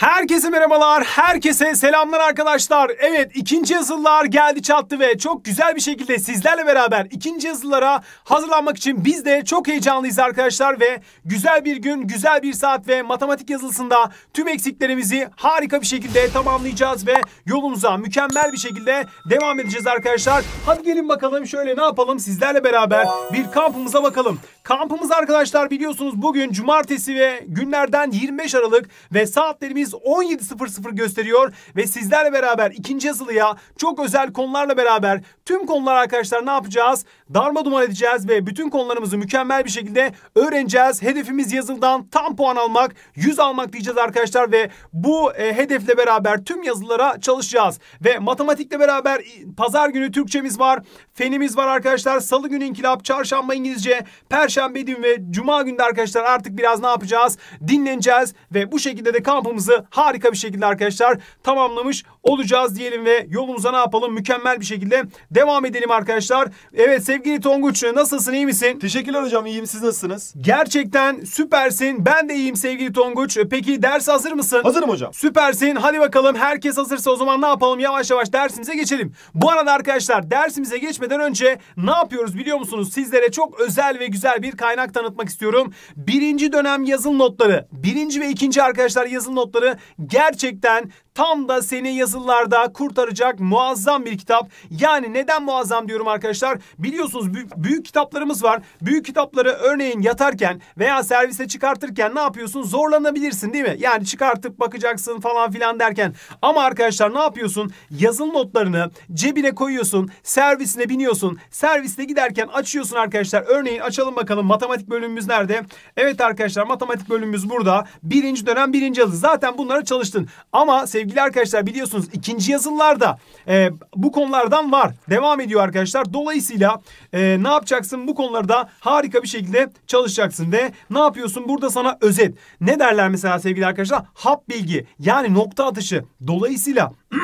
Herkese merhabalar, herkese selamlar arkadaşlar. Evet, ikinci yazılılar geldi çattı ve çok güzel bir şekilde sizlerle beraber ikinci yazılılara hazırlanmak için biz de çok heyecanlıyız arkadaşlar ve güzel bir gün, güzel bir saat ve matematik yazılısında tüm eksiklerimizi harika bir şekilde tamamlayacağız ve yolumuza mükemmel bir şekilde devam edeceğiz arkadaşlar. Hadi gelin bakalım şöyle ne yapalım sizlerle beraber bir kampımıza bakalım. Kampımız arkadaşlar biliyorsunuz bugün cumartesi ve günlerden 25 Aralık ve saatlerimiz 17.00 gösteriyor ve sizlerle beraber ikinci yazılıya çok özel konularla beraber tüm konular arkadaşlar ne yapacağız? Darma duman edeceğiz ve bütün konularımızı mükemmel bir şekilde öğreneceğiz. Hedefimiz yazıldan tam puan almak, 100 almak diyeceğiz arkadaşlar ve bu e, hedefle beraber tüm yazılara çalışacağız. Ve matematikle beraber pazar günü Türkçemiz var, fenimiz var arkadaşlar. Salı günü inkılap, çarşamba İngilizce, perşembe Perşembe günü ve Cuma günü arkadaşlar artık biraz ne yapacağız? Dinleneceğiz ve bu şekilde de kampımızı harika bir şekilde arkadaşlar tamamlamış olacağız diyelim ve yolumuza ne yapalım? Mükemmel bir şekilde devam edelim arkadaşlar. Evet sevgili Tonguç nasılsın iyi misin? Teşekkürler hocam iyiyim siz nasılsınız? Gerçekten süpersin. Ben de iyiyim sevgili Tonguç. Peki ders hazır mısın? Hazırım hocam. Süpersin. Hadi bakalım herkes hazırsa o zaman ne yapalım? Yavaş yavaş dersimize geçelim. Bu arada arkadaşlar dersimize geçmeden önce ne yapıyoruz biliyor musunuz? Sizlere çok özel ve güzel bir kaynak tanıtmak istiyorum. Birinci dönem yazıl notları. Birinci ve ikinci arkadaşlar yazıl notları gerçekten tam da seni yazılarda kurtaracak muazzam bir kitap. Yani neden muazzam diyorum arkadaşlar? Biliyorsunuz büyük, büyük kitaplarımız var. Büyük kitapları örneğin yatarken veya servise çıkartırken ne yapıyorsun? Zorlanabilirsin değil mi? Yani çıkartıp bakacaksın falan filan derken. Ama arkadaşlar ne yapıyorsun? Yazıl notlarını cebine koyuyorsun. Servisine biniyorsun. Serviste giderken açıyorsun arkadaşlar. Örneğin açalım bakalım matematik bölümümüz nerede? Evet arkadaşlar matematik bölümümüz burada. Birinci dönem birinci adı. Zaten bunlara çalıştın. Ama sevgili sevgili arkadaşlar biliyorsunuz ikinci yazılılarda e, bu konulardan var. Devam ediyor arkadaşlar. Dolayısıyla e, ne yapacaksın bu konularda harika bir şekilde çalışacaksın ve ne yapıyorsun? Burada sana özet. Ne derler mesela sevgili arkadaşlar? Hap bilgi yani nokta atışı. Dolayısıyla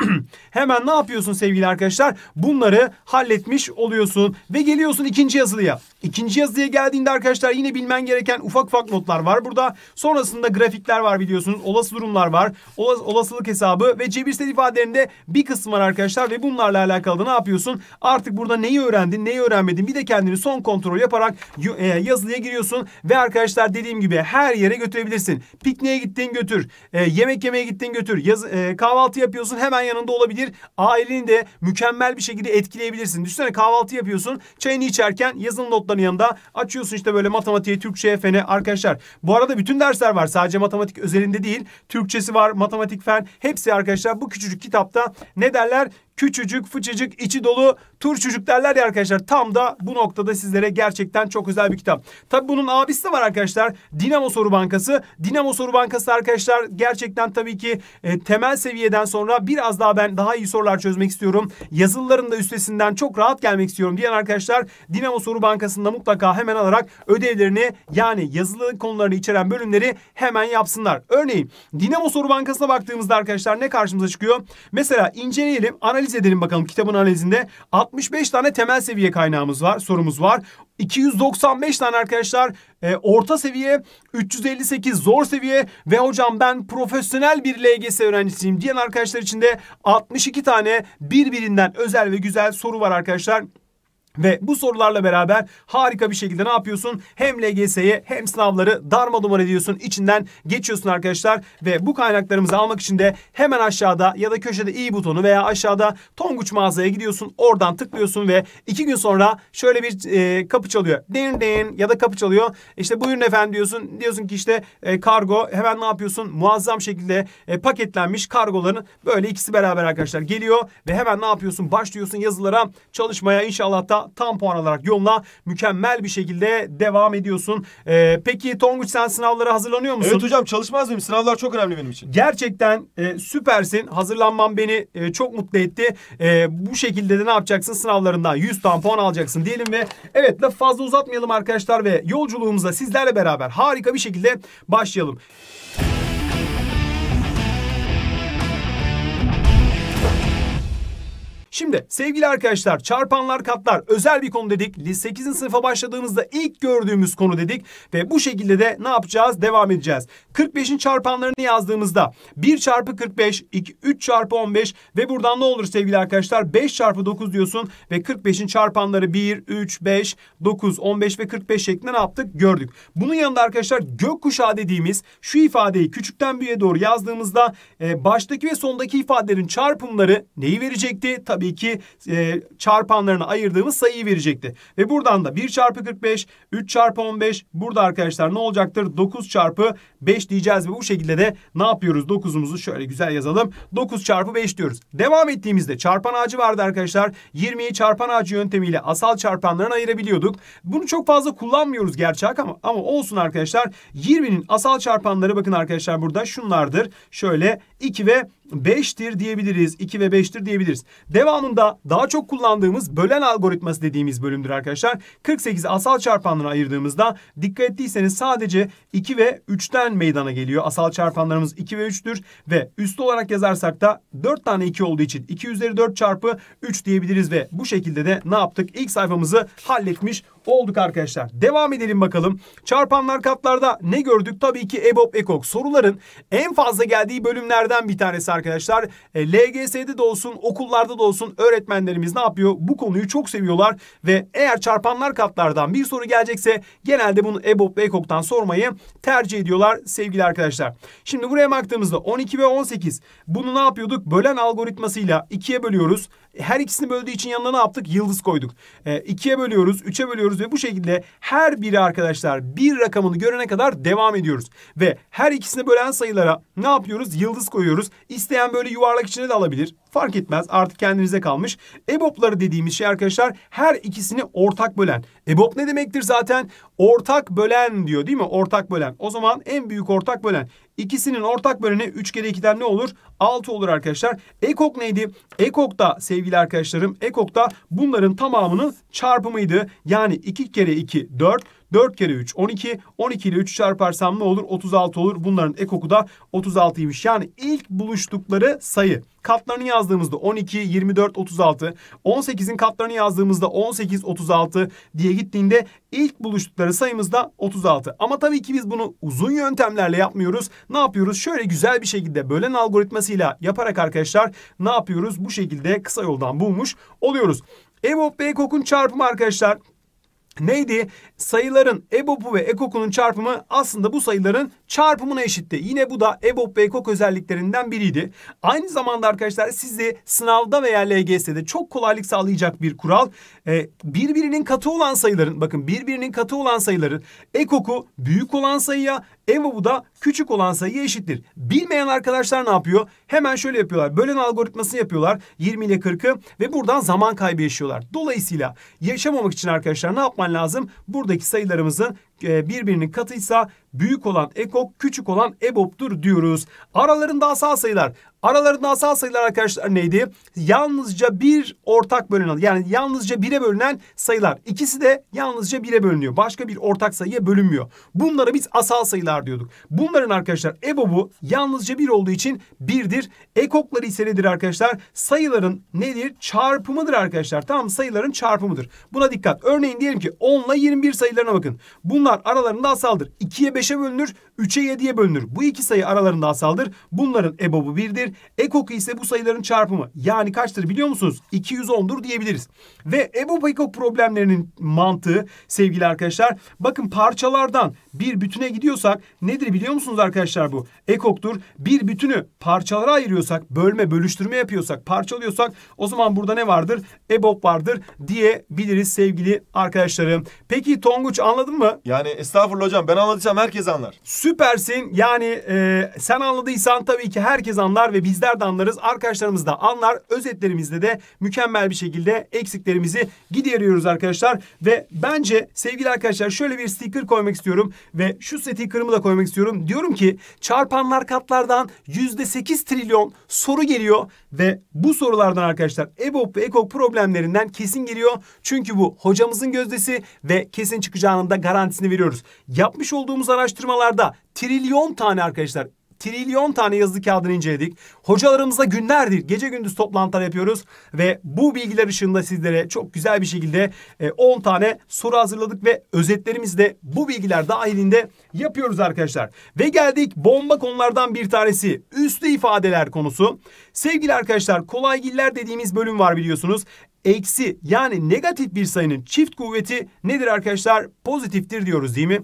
Hemen ne yapıyorsun sevgili arkadaşlar? Bunları halletmiş oluyorsun ve geliyorsun ikinci yazılıya. İkinci yazılıya geldiğinde arkadaşlar yine bilmen gereken ufak ufak notlar var burada. Sonrasında grafikler var biliyorsunuz. Olası durumlar var. Olas olasılık hesabı ve cebirsel ifadelerinde bir kısım var arkadaşlar ve bunlarla alakalı da ne yapıyorsun? Artık burada neyi öğrendin, neyi öğrenmedin bir de kendini son kontrol yaparak e, yazılıya giriyorsun ve arkadaşlar dediğim gibi her yere götürebilirsin. Pikniğe gittin götür. E, yemek yemeye gittin götür. Yaz, e, kahvaltı yapıyorsun hemen hemen yanında olabilir. Aileni de mükemmel bir şekilde etkileyebilirsin. Düşünsene kahvaltı yapıyorsun. Çayını içerken yazılı notların yanında açıyorsun işte böyle matematiğe, Türkçe'ye, fene. Arkadaşlar bu arada bütün dersler var. Sadece matematik özelinde değil. Türkçesi var, matematik, fen. Hepsi arkadaşlar bu küçücük kitapta ne derler? küçücük, fıçıcık, içi dolu turşucuk derler ya arkadaşlar. Tam da bu noktada sizlere gerçekten çok özel bir kitap. Tabi bunun abisi de var arkadaşlar. Dinamo Soru Bankası. Dinamo Soru Bankası arkadaşlar gerçekten tabii ki e, temel seviyeden sonra biraz daha ben daha iyi sorular çözmek istiyorum. Yazılıların da üstesinden çok rahat gelmek istiyorum diyen arkadaşlar Dinamo Soru Bankası'nda mutlaka hemen alarak ödevlerini yani yazılı konularını içeren bölümleri hemen yapsınlar. Örneğin Dinamo Soru Bankası'na baktığımızda arkadaşlar ne karşımıza çıkıyor? Mesela inceleyelim, analiz analiz edelim bakalım kitabın analizinde. 65 tane temel seviye kaynağımız var, sorumuz var. 295 tane arkadaşlar e, orta seviye, 358 zor seviye ve hocam ben profesyonel bir LGS öğrencisiyim diyen arkadaşlar için de 62 tane birbirinden özel ve güzel soru var arkadaşlar. Ve bu sorularla beraber harika bir şekilde ne yapıyorsun? Hem LGS'ye hem sınavları darma duman ediyorsun. İçinden geçiyorsun arkadaşlar. Ve bu kaynaklarımızı almak için de hemen aşağıda ya da köşede i butonu veya aşağıda Tonguç mağazaya gidiyorsun. Oradan tıklıyorsun ve iki gün sonra şöyle bir e, kapı çalıyor. Din din ya da kapı çalıyor. İşte buyurun efendim diyorsun. Diyorsun ki işte e, kargo hemen ne yapıyorsun? Muazzam şekilde e, paketlenmiş kargoların böyle ikisi beraber arkadaşlar geliyor. Ve hemen ne yapıyorsun? Başlıyorsun yazılara çalışmaya inşallah da tam puan alarak yoluna mükemmel bir şekilde devam ediyorsun. Ee, peki Tonguç sen sınavlara hazırlanıyor musun? Evet hocam çalışmaz mıyım? Sınavlar çok önemli benim için. Gerçekten e, süpersin. Hazırlanman beni e, çok mutlu etti. E, bu şekilde de ne yapacaksın? sınavlarında? 100 tam puan alacaksın diyelim ve evet lafı fazla uzatmayalım arkadaşlar ve yolculuğumuza sizlerle beraber harika bir şekilde başlayalım. Şimdi sevgili arkadaşlar çarpanlar katlar özel bir konu dedik. 8. sınıfa başladığımızda ilk gördüğümüz konu dedik. Ve bu şekilde de ne yapacağız? Devam edeceğiz. 45'in çarpanlarını yazdığımızda 1 çarpı 45, 2, 3 çarpı 15 ve buradan ne olur sevgili arkadaşlar? 5 çarpı 9 diyorsun ve 45'in çarpanları 1, 3, 5, 9, 15 ve 45 şeklinde ne yaptık? Gördük. Bunun yanında arkadaşlar gökkuşağı dediğimiz şu ifadeyi küçükten büyüğe doğru yazdığımızda e, baştaki ve sondaki ifadelerin çarpımları neyi verecekti? Tabii tabii ki e, çarpanlarına ayırdığımız sayıyı verecekti. Ve buradan da 1 çarpı 45, 3 çarpı 15 burada arkadaşlar ne olacaktır? 9 çarpı 5 diyeceğiz ve bu şekilde de ne yapıyoruz? 9'umuzu şöyle güzel yazalım. 9 çarpı 5 diyoruz. Devam ettiğimizde çarpan ağacı vardı arkadaşlar. 20'yi çarpan ağacı yöntemiyle asal çarpanlarına ayırabiliyorduk. Bunu çok fazla kullanmıyoruz gerçek ama, ama olsun arkadaşlar. 20'nin asal çarpanları bakın arkadaşlar burada şunlardır. Şöyle 2 ve 5'tir diyebiliriz. 2 ve 5'tir diyebiliriz. Devamında daha çok kullandığımız bölen algoritması dediğimiz bölümdür arkadaşlar. 48 asal çarpanlara ayırdığımızda dikkat ettiyseniz sadece 2 ve 3'ten meydana geliyor. Asal çarpanlarımız 2 ve 3'tür ve üstü olarak yazarsak da 4 tane 2 olduğu için 2 üzeri 4 çarpı 3 diyebiliriz ve bu şekilde de ne yaptık? İlk sayfamızı halletmiş olduk arkadaşlar. Devam edelim bakalım. Çarpanlar katlarda ne gördük? Tabii ki EBOB EKOK soruların en fazla geldiği bölümlerden bir tanesi arkadaşlar. E, LGS'de de olsun okullarda da olsun öğretmenlerimiz ne yapıyor? Bu konuyu çok seviyorlar ve eğer çarpanlar katlardan bir soru gelecekse genelde bunu EBOB ve EKOK'tan sormayı tercih ediyorlar sevgili arkadaşlar. Şimdi buraya baktığımızda 12 ve 18 bunu ne yapıyorduk? Bölen algoritmasıyla 2'ye bölüyoruz her ikisini böldüğü için yanına ne yaptık? Yıldız koyduk. E, ikiye bölüyoruz, üçe bölüyoruz ve bu şekilde her biri arkadaşlar bir rakamını görene kadar devam ediyoruz. Ve her ikisini bölen sayılara ne yapıyoruz? Yıldız koyuyoruz. İsteyen böyle yuvarlak içine de alabilir fark etmez artık kendinize kalmış. EBOB'ları dediğimiz şey arkadaşlar her ikisini ortak bölen. EBOB ne demektir zaten? Ortak bölen diyor değil mi? Ortak bölen. O zaman en büyük ortak bölen. İkisinin ortak böleni 3 kere 2'den ne olur? 6 olur arkadaşlar. Ekok neydi? Ekok da sevgili arkadaşlarım Ekok da bunların tamamının çarpımıydı. Yani 2 kere 2 4. 4 kere 3 12. 12 ile 3 çarparsam ne olur? 36 olur. Bunların ekoku da 36'ymış. Yani ilk buluştukları sayı. Katlarını yazdığımızda 12, 24, 36. 18'in katlarını yazdığımızda 18, 36 diye gittiğinde ilk buluştukları sayımız da 36. Ama tabii ki biz bunu uzun yöntemlerle yapmıyoruz. Ne yapıyoruz? Şöyle güzel bir şekilde bölen algoritmasıyla yaparak arkadaşlar ne yapıyoruz? Bu şekilde kısa yoldan bulmuş oluyoruz. Evop ve Ekok'un çarpımı arkadaşlar neydi? Sayıların EBOB'u ve EKOK'unun çarpımı aslında bu sayıların çarpımına eşitti. Yine bu da EBOB ve EKOK özelliklerinden biriydi. Aynı zamanda arkadaşlar sizi sınavda veya LGS'de çok kolaylık sağlayacak bir kural e, birbirinin katı olan sayıların bakın birbirinin katı olan sayıların ekoku büyük olan sayıya evobu da küçük olan sayıya eşittir. Bilmeyen arkadaşlar ne yapıyor? Hemen şöyle yapıyorlar. Bölen algoritmasını yapıyorlar. 20 ile 40'ı ve buradan zaman kaybı yaşıyorlar. Dolayısıyla yaşamamak için arkadaşlar ne yapman lazım? Buradaki sayılarımızın e, birbirinin katıysa büyük olan ekok küçük olan EBOB'dur diyoruz. Aralarında asal sayılar. Aralarında asal sayılar arkadaşlar neydi? Yalnızca bir ortak bölünen yani yalnızca bire bölünen sayılar. İkisi de yalnızca bire bölünüyor. Başka bir ortak sayıya bölünmüyor. Bunlara biz asal sayılar diyorduk. Bunların arkadaşlar EBOB'u yalnızca bir olduğu için birdir. Ekokları ise nedir arkadaşlar? Sayıların nedir? Çarpımıdır arkadaşlar. Tamam sayıların çarpımıdır. Buna dikkat. Örneğin diyelim ki 10 ile 21 sayılarına bakın. Bunlar aralarında asaldır. 2'ye 5'e bölünür. 3'e 7'ye bölünür. Bu iki sayı aralarında asaldır. Bunların EBOB'u birdir. Ekok'u ise bu sayıların çarpımı. Yani kaçtır biliyor musunuz? 210'dur diyebiliriz. Ve Ebu Ekok problemlerinin mantığı sevgili arkadaşlar bakın parçalardan bir bütüne gidiyorsak nedir biliyor musunuz arkadaşlar bu? Ekoktur. Bir bütünü parçalara ayırıyorsak, bölme, bölüştürme yapıyorsak, parçalıyorsak o zaman burada ne vardır? EBOB vardır diyebiliriz sevgili arkadaşlarım. Peki Tonguç anladın mı? Yani estağfurullah hocam ben anladıysam herkes anlar. Süpersin. Yani e, sen anladıysan tabii ki herkes anlar ve bizler de anlarız. Arkadaşlarımız da anlar. Özetlerimizde de mükemmel bir şekilde eksiklerimizi gideriyoruz arkadaşlar. Ve bence sevgili arkadaşlar şöyle bir sticker koymak istiyorum. Ve şu seti sticker'ımı da koymak istiyorum. Diyorum ki çarpanlar katlardan yüzde %8 trilyon soru geliyor. Ve bu sorulardan arkadaşlar EBOB ve EKOK problemlerinden kesin geliyor. Çünkü bu hocamızın gözdesi ve kesin çıkacağının da garantisini veriyoruz. Yapmış olduğumuz araştırmalarda trilyon tane arkadaşlar trilyon tane yazılı kağıdını inceledik. Hocalarımızla günlerdir gece gündüz toplantılar yapıyoruz ve bu bilgiler ışığında sizlere çok güzel bir şekilde 10 e, tane soru hazırladık ve özetlerimizi de bu bilgiler dahilinde yapıyoruz arkadaşlar. Ve geldik bomba konulardan bir tanesi üslü ifadeler konusu. Sevgili arkadaşlar kolay giller dediğimiz bölüm var biliyorsunuz eksi yani negatif bir sayının çift kuvveti nedir arkadaşlar? Pozitiftir diyoruz değil mi?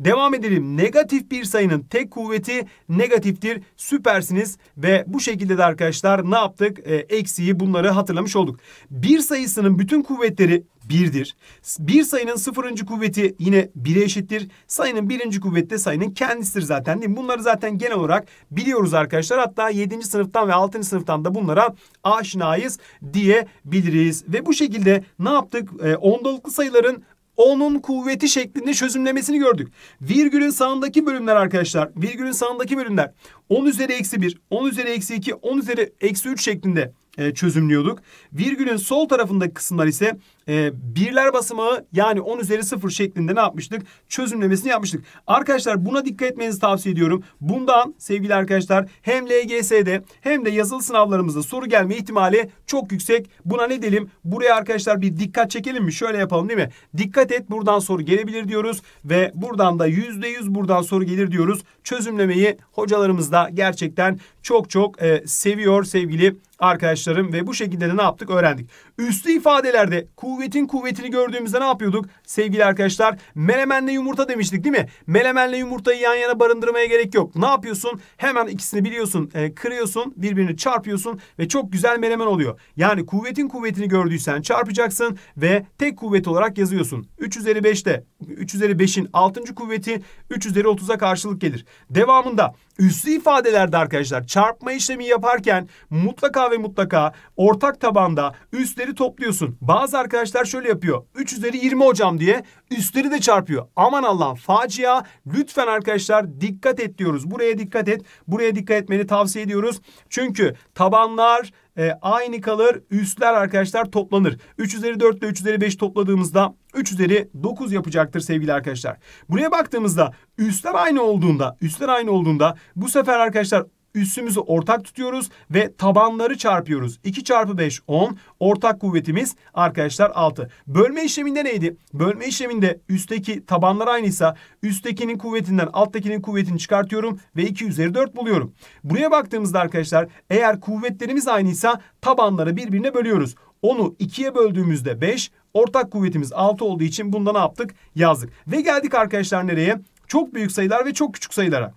Devam edelim. Negatif bir sayının tek kuvveti negatiftir. Süpersiniz ve bu şekilde de arkadaşlar ne yaptık? E, eksiği bunları hatırlamış olduk. Bir sayısının bütün kuvvetleri birdir. Bir sayının sıfırıncı kuvveti yine 1'e eşittir. Sayının birinci kuvveti de sayının kendisidir zaten değil mi? Bunları zaten genel olarak biliyoruz arkadaşlar. Hatta 7. sınıftan ve 6. sınıftan da bunlara aşinayız diyebiliriz. Ve bu şekilde ne yaptık? E, ondalıklı sayıların onun kuvveti şeklinde çözümlemesini gördük. Virgülün sağındaki bölümler arkadaşlar. Virgülün sağındaki bölümler. 10 üzeri eksi 1, 10 üzeri eksi 2, 10 üzeri eksi 3 şeklinde e, çözümlüyorduk. Virgülün sol tarafındaki kısımlar ise e, birler basamağı yani 10 üzeri 0 şeklinde ne yapmıştık? Çözümlemesini yapmıştık. Arkadaşlar buna dikkat etmenizi tavsiye ediyorum. Bundan sevgili arkadaşlar hem LGS'de hem de yazılı sınavlarımızda soru gelme ihtimali çok yüksek. Buna ne diyelim? Buraya arkadaşlar bir dikkat çekelim mi? Şöyle yapalım değil mi? Dikkat et buradan soru gelebilir diyoruz ve buradan da %100 buradan soru gelir diyoruz. Çözümlemeyi hocalarımız da gerçekten çok çok e, seviyor sevgili arkadaşlarım ve bu şekilde de ne yaptık öğrendik. Üstü ifadelerde kuvvetin kuvvetini gördüğümüzde ne yapıyorduk? Sevgili arkadaşlar menemenle yumurta demiştik değil mi? Menemenle yumurtayı yan yana barındırmaya gerek yok. Ne yapıyorsun? Hemen ikisini biliyorsun e, kırıyorsun birbirini çarpıyorsun ve çok güzel menemen oluyor. Yani kuvvetin kuvvetini gördüysen çarpacaksın ve tek kuvvet olarak yazıyorsun. 3 üzeri 5'te 3 üzeri 5'in 6. kuvveti 3 üzeri 30'a karşılık gelir. Devamında üstü ifadelerde arkadaşlar çarpma işlemi yaparken mutlaka ve mutlaka ortak tabanda üstleri üstleri topluyorsun. Bazı arkadaşlar şöyle yapıyor. 3 üzeri 20 hocam diye üstleri de çarpıyor. Aman Allah'ım facia. Lütfen arkadaşlar dikkat et diyoruz. Buraya dikkat et. Buraya dikkat etmeni tavsiye ediyoruz. Çünkü tabanlar e, aynı kalır. Üstler arkadaşlar toplanır. 3 üzeri 4 ile 3 üzeri 5 topladığımızda 3 üzeri 9 yapacaktır sevgili arkadaşlar. Buraya baktığımızda üstler aynı olduğunda, üstler aynı olduğunda bu sefer arkadaşlar üssümüzü ortak tutuyoruz ve tabanları çarpıyoruz. 2 çarpı 5 10. Ortak kuvvetimiz arkadaşlar 6. Bölme işleminde neydi? Bölme işleminde üstteki tabanlar aynıysa üsttekinin kuvvetinden alttakinin kuvvetini çıkartıyorum ve 2 üzeri 4 buluyorum. Buraya baktığımızda arkadaşlar eğer kuvvetlerimiz aynıysa tabanları birbirine bölüyoruz. Onu 2'ye böldüğümüzde 5, ortak kuvvetimiz 6 olduğu için bunda ne yaptık? Yazdık. Ve geldik arkadaşlar nereye? Çok büyük sayılar ve çok küçük sayılara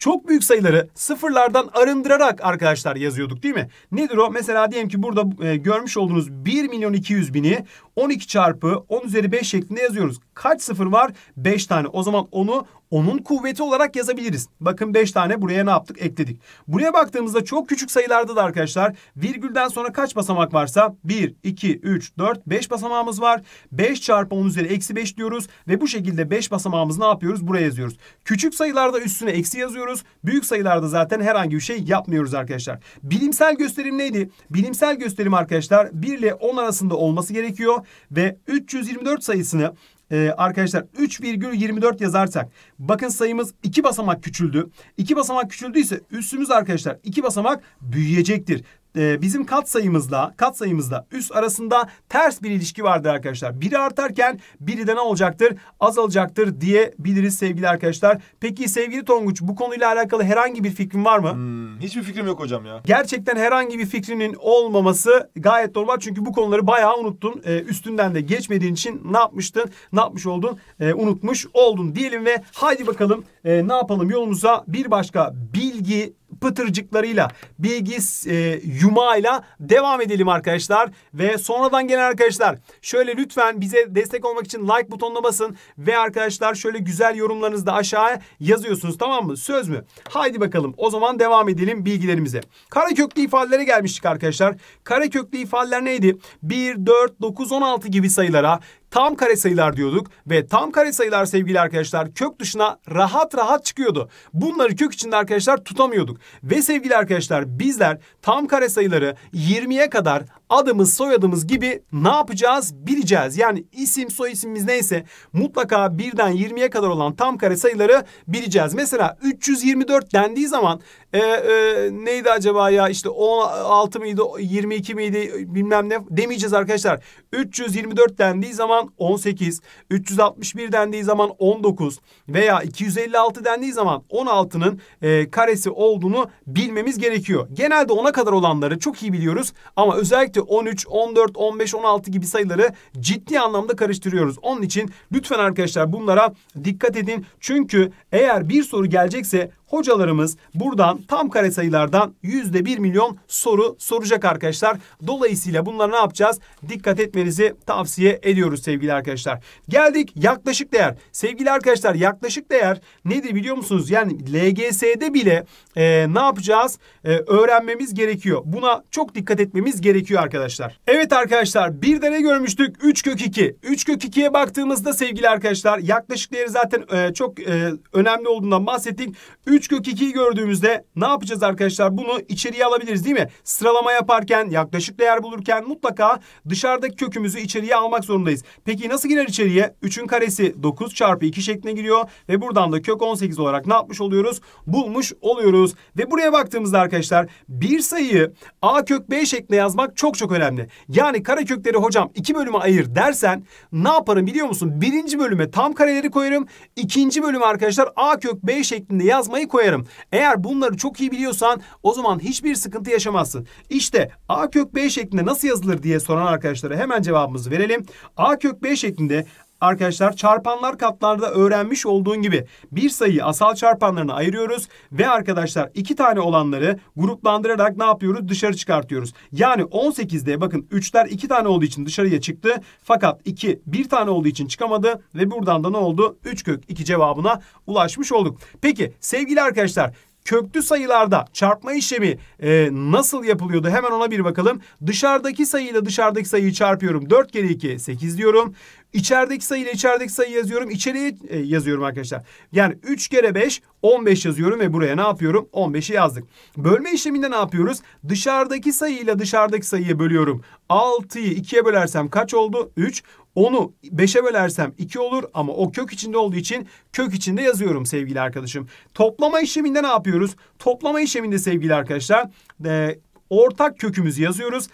çok büyük sayıları sıfırlardan arındırarak arkadaşlar yazıyorduk değil mi? Nedir o? Mesela diyelim ki burada e, görmüş olduğunuz 1 milyon 200 bini 12 çarpı 10 üzeri 5 şeklinde yazıyoruz. Kaç sıfır var? 5 tane. O zaman onu onun kuvveti olarak yazabiliriz. Bakın 5 tane buraya ne yaptık? Ekledik. Buraya baktığımızda çok küçük sayılarda da arkadaşlar virgülden sonra kaç basamak varsa 1, 2, 3, 4, 5 basamağımız var. 5 çarpı 10 üzeri eksi 5 diyoruz ve bu şekilde 5 basamağımızı ne yapıyoruz? Buraya yazıyoruz. Küçük sayılarda üstüne eksi yazıyoruz. Büyük sayılarda zaten herhangi bir şey yapmıyoruz arkadaşlar. Bilimsel gösterim neydi? Bilimsel gösterim arkadaşlar 1 ile 10 arasında olması gerekiyor ve 324 sayısını e, arkadaşlar 3,24 yazarsak bakın sayımız 2 basamak küçüldü. 2 basamak küçüldüyse üstümüz arkadaşlar 2 basamak büyüyecektir e, bizim katsayımızla katsayımızla üst arasında ters bir ilişki vardır arkadaşlar. Biri artarken biri de ne olacaktır? Azalacaktır diyebiliriz sevgili arkadaşlar. Peki sevgili Tonguç bu konuyla alakalı herhangi bir fikrin var mı? Hmm, hiçbir fikrim yok hocam ya. Gerçekten herhangi bir fikrinin olmaması gayet normal. Çünkü bu konuları bayağı unuttun. E, üstünden de geçmediğin için ne yapmıştın? Ne yapmış oldun? E, unutmuş oldun diyelim ve haydi bakalım e, ne yapalım yolumuza bir başka bilgi pıtırcıklarıyla, bilgi e, yumağıyla devam edelim arkadaşlar. Ve sonradan gelen arkadaşlar şöyle lütfen bize destek olmak için like butonuna basın. Ve arkadaşlar şöyle güzel yorumlarınızı da aşağıya yazıyorsunuz tamam mı? Söz mü? Haydi bakalım o zaman devam edelim bilgilerimize. Karaköklü ifadelere gelmiştik arkadaşlar. Karaköklü ifadeler neydi? 1, 4, 9, 16 gibi sayılara tam kare sayılar diyorduk ve tam kare sayılar sevgili arkadaşlar kök dışına rahat rahat çıkıyordu. Bunları kök içinde arkadaşlar tutamıyorduk. Ve sevgili arkadaşlar bizler tam kare sayıları 20'ye kadar adımız soyadımız gibi ne yapacağız bileceğiz. Yani isim soy isimimiz neyse mutlaka birden 20'ye kadar olan tam kare sayıları bileceğiz. Mesela 324 dendiği zaman e, e, neydi acaba ya işte 16 mıydı 22 miydi bilmem ne demeyeceğiz arkadaşlar. 324 dendiği zaman 18, 361 dendiği zaman 19 veya 256 dendiği zaman 16'nın e, karesi olduğunu bilmemiz gerekiyor. Genelde 10'a kadar olanları çok iyi biliyoruz ama özellikle 13, 14, 15, 16 gibi sayıları ciddi anlamda karıştırıyoruz. Onun için lütfen arkadaşlar bunlara dikkat edin. Çünkü eğer bir soru gelecekse hocalarımız buradan tam kare sayılardan yüzde bir milyon soru soracak arkadaşlar. Dolayısıyla bunları ne yapacağız? Dikkat etmenizi tavsiye ediyoruz sevgili arkadaşlar. Geldik yaklaşık değer. Sevgili arkadaşlar yaklaşık değer nedir biliyor musunuz? Yani LGS'de bile e, ne yapacağız? E, öğrenmemiz gerekiyor. Buna çok dikkat etmemiz gerekiyor arkadaşlar. Evet arkadaşlar bir de ne görmüştük? 3 kök 2. 3 kök 2'ye baktığımızda sevgili arkadaşlar yaklaşık değeri zaten e, çok e, önemli olduğundan bahsettik. 3 3 kök 2'yi gördüğümüzde ne yapacağız arkadaşlar? Bunu içeriye alabiliriz değil mi? Sıralama yaparken, yaklaşık değer bulurken mutlaka dışarıdaki kökümüzü içeriye almak zorundayız. Peki nasıl girer içeriye? 3'ün karesi 9 çarpı 2 şeklinde giriyor ve buradan da kök 18 olarak ne yapmış oluyoruz? Bulmuş oluyoruz. Ve buraya baktığımızda arkadaşlar bir sayıyı A kök B şeklinde yazmak çok çok önemli. Yani kare kökleri hocam 2 bölüme ayır dersen ne yaparım biliyor musun? Birinci bölüme tam kareleri koyarım. ikinci bölüme arkadaşlar A kök B şeklinde yazmayı koyarım. Eğer bunları çok iyi biliyorsan o zaman hiçbir sıkıntı yaşamazsın. İşte a kök b şeklinde nasıl yazılır diye soran arkadaşlara hemen cevabımızı verelim. a kök b şeklinde arkadaşlar çarpanlar katlarda öğrenmiş olduğun gibi bir sayıyı asal çarpanlarına ayırıyoruz ve arkadaşlar iki tane olanları gruplandırarak ne yapıyoruz? Dışarı çıkartıyoruz. Yani 18'de bakın 3'ler iki tane olduğu için dışarıya çıktı. Fakat 2 bir tane olduğu için çıkamadı ve buradan da ne oldu? 3 kök 2 cevabına ulaşmış olduk. Peki sevgili arkadaşlar köklü sayılarda çarpma işlemi e, nasıl yapılıyordu? Hemen ona bir bakalım. Dışarıdaki sayıyla dışarıdaki sayıyı çarpıyorum. 4 kere 2 8 diyorum. İçerideki sayı ile içerideki sayı yazıyorum. İçeriye e, yazıyorum arkadaşlar. Yani 3 kere 5 15 yazıyorum ve buraya ne yapıyorum? 15'i yazdık. Bölme işleminde ne yapıyoruz? Dışarıdaki sayı ile dışarıdaki sayıyı bölüyorum. 6'yı 2'ye bölersem kaç oldu? 3. Onu 5'e bölersem 2 olur ama o kök içinde olduğu için kök içinde yazıyorum sevgili arkadaşım. Toplama işleminde ne yapıyoruz? Toplama işleminde sevgili arkadaşlar e, ortak kökümüzü yazıyoruz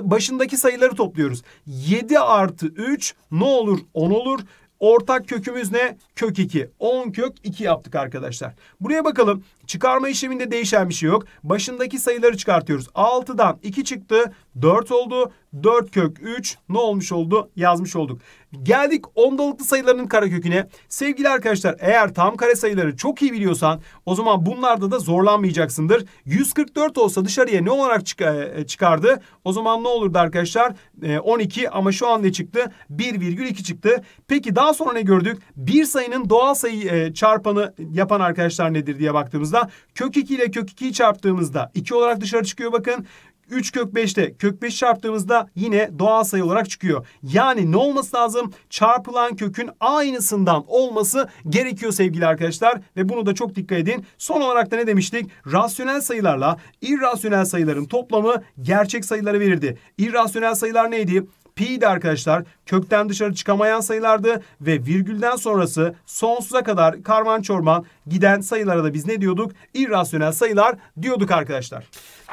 başındaki sayıları topluyoruz. 7 artı 3 ne olur 10 olur. Ortak kökümüz ne? Kök 2. 10 kök 2 yaptık arkadaşlar. Buraya bakalım. Çıkarma işleminde değişen bir şey yok. Başındaki sayıları çıkartıyoruz. 6'dan 2 çıktı. 4 oldu. 4 kök 3 ne olmuş oldu? Yazmış olduk. Geldik ondalıklı sayıların köküne. Sevgili arkadaşlar eğer tam kare sayıları çok iyi biliyorsan o zaman bunlarda da zorlanmayacaksındır. 144 olsa dışarıya ne olarak çık e, çıkardı? O zaman ne olurdu arkadaşlar? E, 12 ama şu an ne çıktı? 1,2 çıktı. Peki daha sonra ne gördük? Bir sayının doğal sayı e, çarpanı yapan arkadaşlar nedir diye baktığımızda çarptığımızda kök 2 ile kök 2'yi çarptığımızda 2 olarak dışarı çıkıyor bakın. 3 kök 5'te kök 5 çarptığımızda yine doğal sayı olarak çıkıyor. Yani ne olması lazım? Çarpılan kökün aynısından olması gerekiyor sevgili arkadaşlar. Ve bunu da çok dikkat edin. Son olarak da ne demiştik? Rasyonel sayılarla irrasyonel sayıların toplamı gerçek sayıları verirdi. İrrasyonel sayılar neydi? pi'ydi arkadaşlar. Kökten dışarı çıkamayan sayılardı ve virgülden sonrası sonsuza kadar karman çorman giden sayılara da biz ne diyorduk? İrrasyonel sayılar diyorduk arkadaşlar.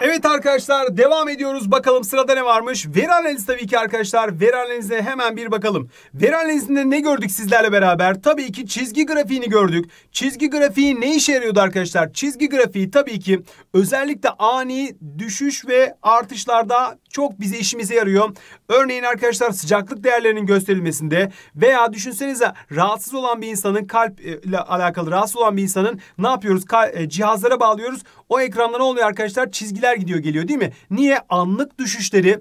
Evet arkadaşlar devam ediyoruz. Bakalım sırada ne varmış? Veri analizi tabii ki arkadaşlar. Veri analizine hemen bir bakalım. Veri analizinde ne gördük sizlerle beraber? Tabii ki çizgi grafiğini gördük. Çizgi grafiği ne işe yarıyordu arkadaşlar? Çizgi grafiği tabii ki özellikle ani düşüş ve artışlarda çok bize işimize yarıyor. Örneğin arkadaşlar sıcaklık değerlerinin gösterilmesinde veya düşünsenize rahatsız olan bir insanın kalp e, ile alakalı rahatsız olan bir insanın ne yapıyoruz? Kal e, cihazlara bağlıyoruz. O ekranda ne oluyor arkadaşlar? Çizgiler gidiyor geliyor değil mi? Niye? Anlık düşüşleri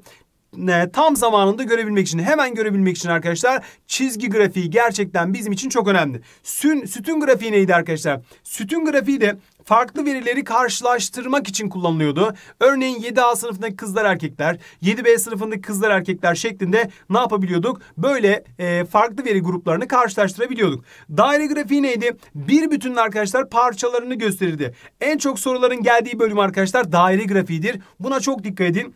e, tam zamanında görebilmek için, hemen görebilmek için arkadaşlar çizgi grafiği gerçekten bizim için çok önemli. Sün, sütün grafiği neydi arkadaşlar? Sütün grafiği de farklı verileri karşılaştırmak için kullanılıyordu. Örneğin 7A sınıfındaki kızlar erkekler, 7B sınıfındaki kızlar erkekler şeklinde ne yapabiliyorduk? Böyle e, farklı veri gruplarını karşılaştırabiliyorduk. Daire grafiği neydi? Bir bütünün arkadaşlar parçalarını gösterirdi. En çok soruların geldiği bölüm arkadaşlar daire grafiğidir. Buna çok dikkat edin.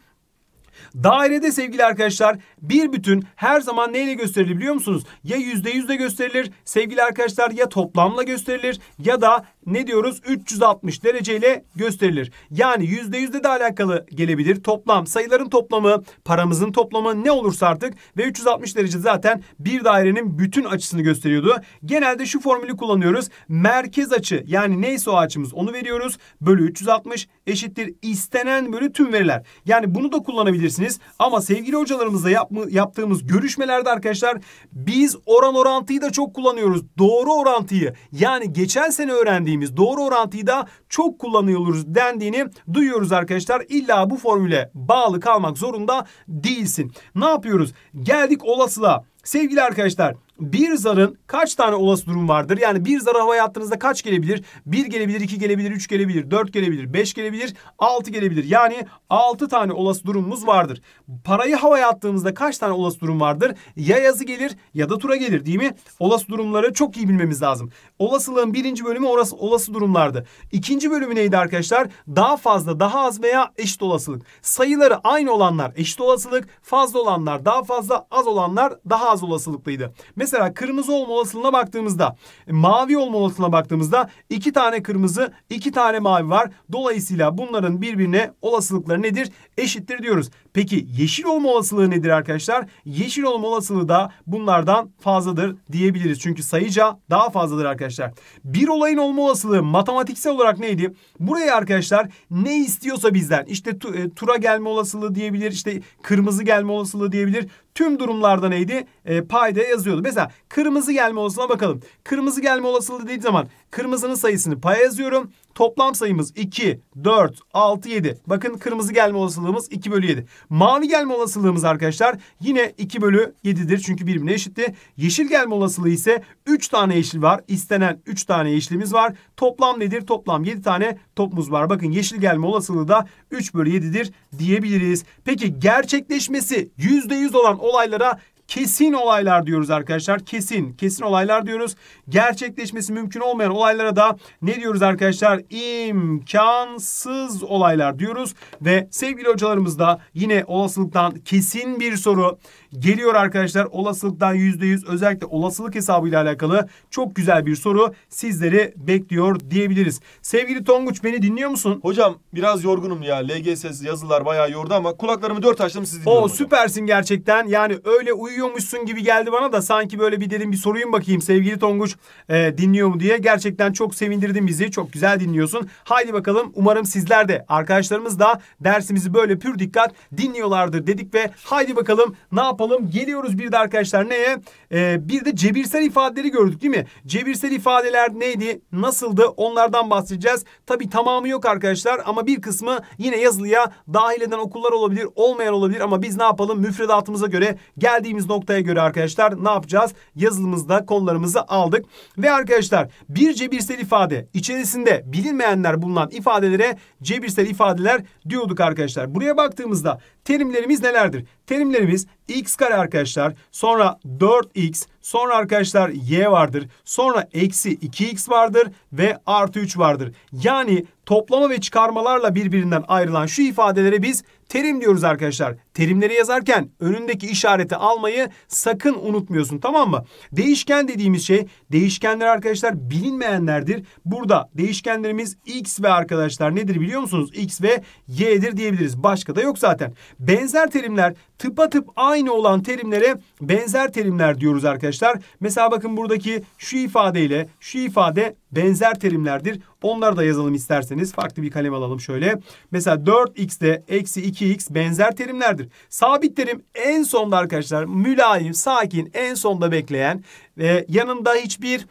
Dairede sevgili arkadaşlar bir bütün her zaman neyle gösterilir biliyor musunuz? Ya yüzde yüzde gösterilir sevgili arkadaşlar ya toplamla gösterilir ya da ne diyoruz? 360 dereceyle gösterilir. Yani %100'de de alakalı gelebilir. Toplam sayıların toplamı, paramızın toplamı ne olursa artık ve 360 derece zaten bir dairenin bütün açısını gösteriyordu. Genelde şu formülü kullanıyoruz. Merkez açı yani neyse o açımız onu veriyoruz. Bölü 360 eşittir istenen bölü tüm veriler. Yani bunu da kullanabilirsiniz. Ama sevgili hocalarımızla yapma, yaptığımız görüşmelerde arkadaşlar biz oran orantıyı da çok kullanıyoruz. Doğru orantıyı yani geçen sene öğrendiğimiz dediğimiz doğru orantıyı da çok kullanıyoruz dendiğini duyuyoruz arkadaşlar. İlla bu formüle bağlı kalmak zorunda değilsin. Ne yapıyoruz? Geldik olasılığa. Sevgili arkadaşlar bir zarın kaç tane olası durum vardır? Yani bir zar havaya attığınızda kaç gelebilir? Bir gelebilir, iki gelebilir, üç gelebilir, dört gelebilir, beş gelebilir, altı gelebilir. Yani altı tane olası durumumuz vardır. Parayı havaya attığımızda kaç tane olası durum vardır? Ya yazı gelir ya da tura gelir değil mi? Olası durumları çok iyi bilmemiz lazım. Olasılığın birinci bölümü orası, olası durumlardı. İkinci bölümü neydi arkadaşlar? Daha fazla, daha az veya eşit olasılık. Sayıları aynı olanlar eşit olasılık, fazla olanlar daha fazla, az olanlar daha az olasılıklıydı. Mesela kırmızı olma olasılığına baktığımızda e, mavi olma olasılığına baktığımızda iki tane kırmızı iki tane mavi var. Dolayısıyla bunların birbirine olasılıkları nedir? Eşittir diyoruz. Peki yeşil olma olasılığı nedir arkadaşlar? Yeşil olma olasılığı da bunlardan fazladır diyebiliriz. Çünkü sayıca daha fazladır arkadaşlar. Bir olayın olma olasılığı matematiksel olarak neydi? Buraya arkadaşlar ne istiyorsa bizden işte tu, e, tura gelme olasılığı diyebilir, işte kırmızı gelme olasılığı diyebilir. Tüm durumlarda neydi? E, payda yazıyordu. Mesela kırmızı gelme olasılığına bakalım. Kırmızı gelme olasılığı dediği zaman Kırmızının sayısını paya yazıyorum. Toplam sayımız 2, 4, 6, 7. Bakın kırmızı gelme olasılığımız 2 bölü 7. Mavi gelme olasılığımız arkadaşlar yine 2 bölü 7'dir. Çünkü birbirine eşitti. Yeşil gelme olasılığı ise 3 tane yeşil var. İstenen 3 tane yeşilimiz var. Toplam nedir? Toplam 7 tane topumuz var. Bakın yeşil gelme olasılığı da 3 bölü 7'dir diyebiliriz. Peki gerçekleşmesi %100 olan olaylara kesin olaylar diyoruz arkadaşlar. Kesin, kesin olaylar diyoruz. Gerçekleşmesi mümkün olmayan olaylara da ne diyoruz arkadaşlar? İmkansız olaylar diyoruz. Ve sevgili hocalarımız da yine olasılıktan kesin bir soru geliyor arkadaşlar. Olasılıktan %100 özellikle olasılık hesabı ile alakalı çok güzel bir soru sizleri bekliyor diyebiliriz. Sevgili Tonguç beni dinliyor musun? Hocam biraz yorgunum ya. LGS yazılar bayağı yordu ama kulaklarımı dört açtım sizi dinliyorum. Oo hocam. süpersin gerçekten. Yani öyle uyuyormuşsun gibi geldi bana da sanki böyle bir dedim bir sorayım bakayım sevgili Tonguç e, dinliyor mu diye. Gerçekten çok sevindirdin bizi. Çok güzel dinliyorsun. Haydi bakalım umarım sizler de arkadaşlarımız da dersimizi böyle pür dikkat dinliyorlardır dedik ve haydi bakalım ne yapalım yapalım. Geliyoruz bir de arkadaşlar neye? Ee, bir de cebirsel ifadeleri gördük değil mi? Cebirsel ifadeler neydi? Nasıldı? Onlardan bahsedeceğiz. Tabi tamamı yok arkadaşlar ama bir kısmı yine yazılıya dahil eden okullar olabilir, olmayan olabilir ama biz ne yapalım? Müfredatımıza göre geldiğimiz noktaya göre arkadaşlar ne yapacağız? Yazılımızda konularımızı aldık. Ve arkadaşlar bir cebirsel ifade içerisinde bilinmeyenler bulunan ifadelere cebirsel ifadeler diyorduk arkadaşlar. Buraya baktığımızda Terimlerimiz nelerdir? Terimlerimiz x kare arkadaşlar. Sonra 4x. Sonra arkadaşlar y vardır. Sonra eksi 2x vardır. Ve artı 3 vardır. Yani toplama ve çıkarmalarla birbirinden ayrılan şu ifadelere biz terim diyoruz arkadaşlar. Terimleri yazarken önündeki işareti almayı sakın unutmuyorsun tamam mı? Değişken dediğimiz şey değişkenler arkadaşlar bilinmeyenlerdir. Burada değişkenlerimiz x ve arkadaşlar nedir biliyor musunuz? x ve y'dir diyebiliriz. Başka da yok zaten. Benzer terimler tıpa tıpatıp aynı olan terimlere benzer terimler diyoruz arkadaşlar. Mesela bakın buradaki şu ifadeyle şu ifade benzer terimlerdir. Onları da yazalım isterseniz. Farklı bir kalem alalım şöyle. Mesela 4x de eksi 2x benzer terimlerdir. Sabit terim en sonda arkadaşlar mülayim, sakin, en sonda bekleyen ve yanında hiçbir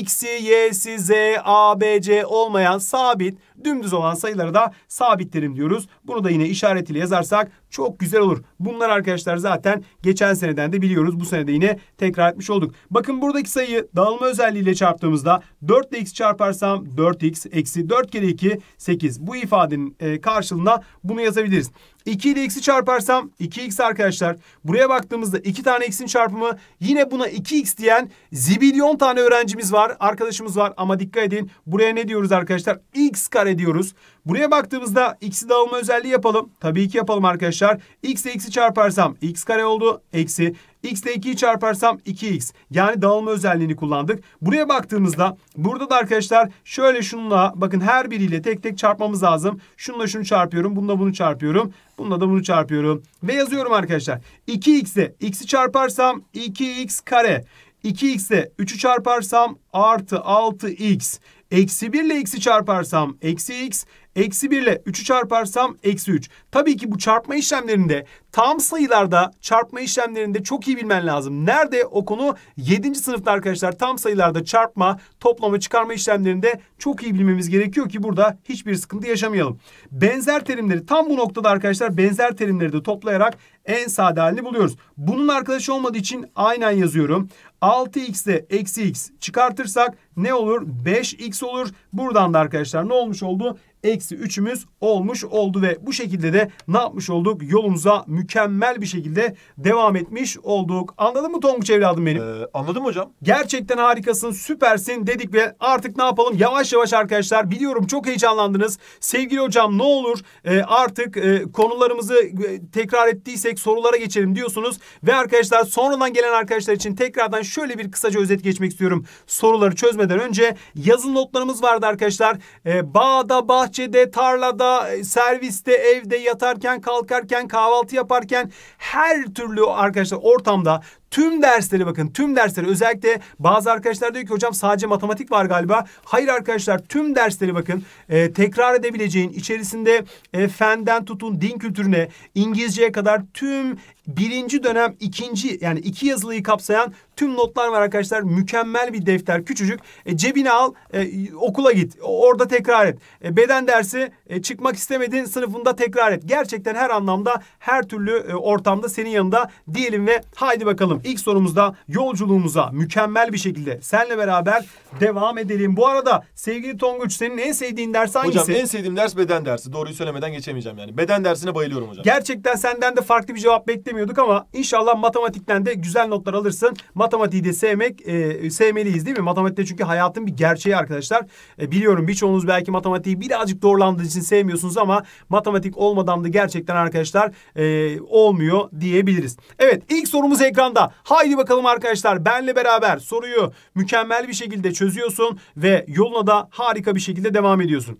x'i, y'si, z, a, b, c olmayan sabit, dümdüz olan sayıları da sabit terim diyoruz. Bunu da yine işaretiyle yazarsak çok güzel olur. Bunlar arkadaşlar zaten geçen seneden de biliyoruz. Bu senede yine tekrar etmiş olduk. Bakın buradaki sayıyı dağılma özelliğiyle çarptığımızda 4 ile x çarparsam 4x eksi 4 kere 2 8. Bu ifadenin e, karşılığına bunu yazabiliriz. 2 ile x'i çarparsam 2x arkadaşlar. Buraya baktığımızda 2 tane x'in çarpımı yine buna 2x diyen zibilyon tane öğrencimiz var. Arkadaşımız var ama dikkat edin. Buraya ne diyoruz arkadaşlar? x kare diyoruz. Buraya baktığımızda x'i dağılma özelliği yapalım. Tabii ki yapalım arkadaşlar. x ile x'i çarparsam x kare oldu. Eksi x ile 2'yi çarparsam 2x. Yani dağılma özelliğini kullandık. Buraya baktığımızda burada da arkadaşlar şöyle şununla bakın her biriyle tek tek çarpmamız lazım. Şununla şunu çarpıyorum. Bununla bunu çarpıyorum. Bununla da bunu çarpıyorum. Ve yazıyorum arkadaşlar. 2x ile x'i çarparsam 2x kare. 2x ile 3'ü çarparsam artı 6x. Eksi 1 ile x'i çarparsam eksi x. Eksi 1 ile 3'ü çarparsam eksi 3. Tabii ki bu çarpma işlemlerinde tam sayılarda çarpma işlemlerinde çok iyi bilmen lazım. Nerede o konu? 7. sınıfta arkadaşlar tam sayılarda çarpma, toplama, çıkarma işlemlerinde çok iyi bilmemiz gerekiyor ki burada hiçbir sıkıntı yaşamayalım. Benzer terimleri tam bu noktada arkadaşlar benzer terimleri de toplayarak en sade halini buluyoruz. Bunun arkadaşı olmadığı için aynen yazıyorum. 6x'de eksi x çıkartırsak ne olur? 5x olur. Buradan da arkadaşlar ne olmuş oldu? Eksi 3'ümüz olmuş oldu ve bu şekilde de ne yapmış olduk? Yolumuza mükemmel mükemmel bir şekilde devam etmiş olduk. Anladın mı Tonguç evladım benim? Ee, anladım hocam. Gerçekten harikasın, süpersin dedik ve artık ne yapalım? Yavaş yavaş arkadaşlar biliyorum çok heyecanlandınız. Sevgili hocam ne olur e, artık e, konularımızı e, tekrar ettiysek sorulara geçelim diyorsunuz. Ve arkadaşlar sonradan gelen arkadaşlar için tekrardan şöyle bir kısaca özet geçmek istiyorum. Soruları çözmeden önce yazın notlarımız vardı arkadaşlar. E, bağda, bahçede, tarlada, e, serviste, evde, yatarken, kalkarken, kahvaltı yap yaparken her türlü arkadaşlar ortamda tüm dersleri bakın tüm dersleri özellikle bazı arkadaşlar diyor ki hocam sadece matematik var galiba. Hayır arkadaşlar tüm dersleri bakın e, tekrar edebileceğin içerisinde e, fenden tutun din kültürüne İngilizceye kadar tüm birinci dönem ikinci yani iki yazılıyı kapsayan tüm notlar var arkadaşlar. Mükemmel bir defter küçücük. E, cebine al e, okula git orada tekrar et. E, beden dersi e, çıkmak istemediğin sınıfında tekrar et. Gerçekten her anlamda her türlü e, ortamda senin yanında diyelim ve haydi bakalım ilk sorumuzda yolculuğumuza mükemmel bir şekilde senle beraber devam edelim. Bu arada sevgili Tonguç senin en sevdiğin ders hangisi? Hocam en sevdiğim ders beden dersi. Doğruyu söylemeden geçemeyeceğim yani. Beden dersine bayılıyorum hocam. Gerçekten senden de farklı bir cevap beklemiyorum beklemiyorduk ama inşallah matematikten de güzel notlar alırsın. Matematiği de sevmek e, sevmeliyiz değil mi? Matematikte çünkü hayatın bir gerçeği arkadaşlar. E, biliyorum birçoğunuz belki matematiği birazcık doğrulandığı için sevmiyorsunuz ama matematik olmadan da gerçekten arkadaşlar e, olmuyor diyebiliriz. Evet ilk sorumuz ekranda. Haydi bakalım arkadaşlar benle beraber soruyu mükemmel bir şekilde çözüyorsun ve yoluna da harika bir şekilde devam ediyorsun.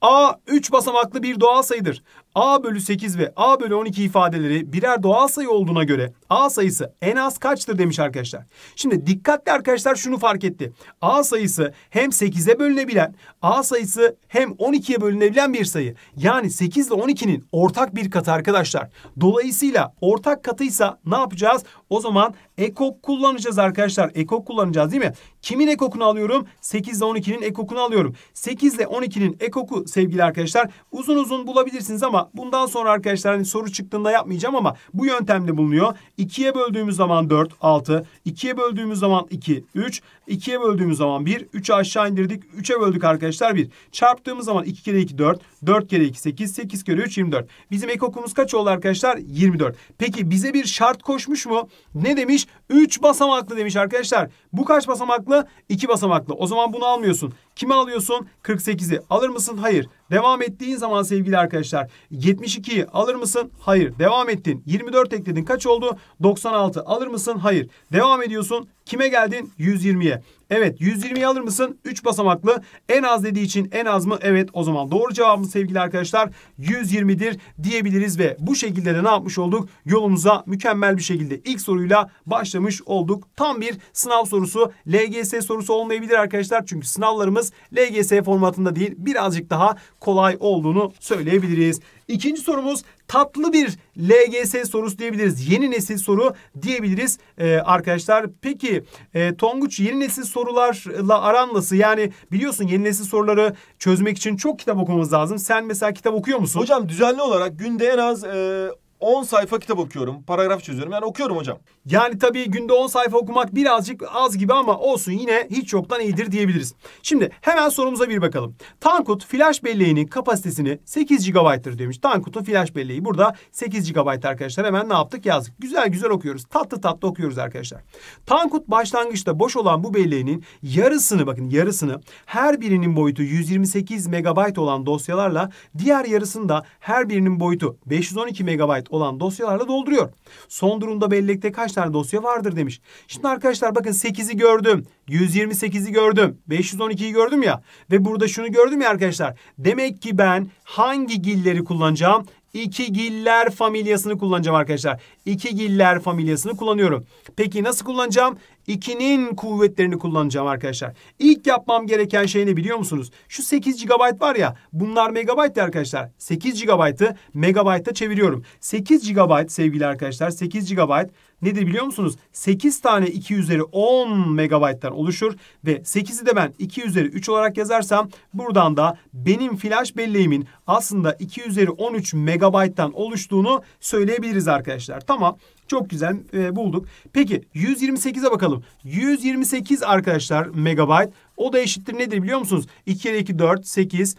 A 3 basamaklı bir doğal sayıdır a bölü 8 ve a bölü 12 ifadeleri birer doğal sayı olduğuna göre a sayısı en az kaçtır demiş arkadaşlar. Şimdi dikkatli arkadaşlar şunu fark etti. a sayısı hem 8'e bölünebilen a sayısı hem 12'ye bölünebilen bir sayı. Yani 8 ile 12'nin ortak bir katı arkadaşlar. Dolayısıyla ortak katıysa ne yapacağız? O zaman ekok kullanacağız arkadaşlar. Ekok kullanacağız değil mi? Kimin ekokunu alıyorum? 8 ile 12'nin ekokunu alıyorum. 8 ile 12'nin ekoku sevgili arkadaşlar uzun uzun bulabilirsiniz ama bundan sonra arkadaşlar hani soru çıktığında yapmayacağım ama bu yöntemde bulunuyor. 2'ye böldüğümüz zaman 4, 6. 2'ye böldüğümüz zaman 2, 3. 2'ye böldüğümüz zaman 1. 3'ü aşağı indirdik. 3'e böldük arkadaşlar 1. Çarptığımız zaman 2 kere 2 4. 4 kere 2 8. 8 kere 3 24. Bizim ek okumuz kaç oldu arkadaşlar? 24. Peki bize bir şart koşmuş mu? Ne demiş? 3 basamaklı demiş arkadaşlar. Bu kaç basamaklı? 2 basamaklı. O zaman bunu almıyorsun. Kimi alıyorsun? 48'i. Alır mısın? Hayır. Devam ettiğin zaman sevgili arkadaşlar 72'yi alır mısın? Hayır. Devam ettin. 24 ekledin. Kaç oldu? 96. Alır mısın? Hayır. Devam ediyorsun. Kime geldin? 120'ye. Evet 120'yi alır mısın? 3 basamaklı. En az dediği için en az mı? Evet o zaman doğru cevabımız sevgili arkadaşlar 120'dir diyebiliriz ve bu şekilde de ne yapmış olduk? Yolumuza mükemmel bir şekilde ilk soruyla başlamış olduk. Tam bir sınav sorusu. LGS sorusu olmayabilir arkadaşlar. Çünkü sınavlarımız LGS formatında değil birazcık daha kolay olduğunu söyleyebiliriz. İkinci sorumuz tatlı bir LGS sorusu diyebiliriz. Yeni nesil soru diyebiliriz e, arkadaşlar. Peki e, Tonguç yeni nesil sorularla aran nasıl? Yani biliyorsun yeni nesil soruları çözmek için çok kitap okumamız lazım. Sen mesela kitap okuyor musun? Hocam düzenli olarak günde en az... E, 10 sayfa kitap okuyorum. Paragraf çözüyorum. Yani okuyorum hocam. Yani tabii günde 10 sayfa okumak birazcık az gibi ama olsun yine hiç yoktan iyidir diyebiliriz. Şimdi hemen sorumuza bir bakalım. Tankut flash belleğinin kapasitesini 8 GB'tır demiş. Tankut'un flash belleği burada 8 GB arkadaşlar. Hemen ne yaptık yazdık. Güzel güzel okuyoruz. Tatlı tatlı okuyoruz arkadaşlar. Tankut başlangıçta boş olan bu belleğinin yarısını bakın yarısını her birinin boyutu 128 MB olan dosyalarla diğer yarısını da her birinin boyutu 512 MB olan dosyalarla dolduruyor. Son durumda bellekte kaç tane dosya vardır demiş. Şimdi arkadaşlar bakın 8'i gördüm. 128'i gördüm. 512'yi gördüm ya. Ve burada şunu gördüm ya arkadaşlar. Demek ki ben hangi gilleri kullanacağım? İki giller familyasını kullanacağım arkadaşlar. İki giller familyasını kullanıyorum. Peki nasıl kullanacağım? 2'nin kuvvetlerini kullanacağım arkadaşlar. İlk yapmam gereken şey ne biliyor musunuz? Şu 8 GB var ya bunlar megabayt'tı arkadaşlar. 8 GB'ı megabayta çeviriyorum. 8 GB sevgili arkadaşlar 8 GB nedir biliyor musunuz? 8 tane 2 üzeri 10 megabayttan oluşur ve 8'i de ben 2 üzeri 3 olarak yazarsam buradan da benim flash belleğimin aslında 2 üzeri 13 megabayttan oluştuğunu söyleyebiliriz arkadaşlar. Tamam çok güzel e, bulduk. Peki 128'e bakalım. 128 arkadaşlar megabayt o da eşittir nedir biliyor musunuz? 2 kere 2 4, 8,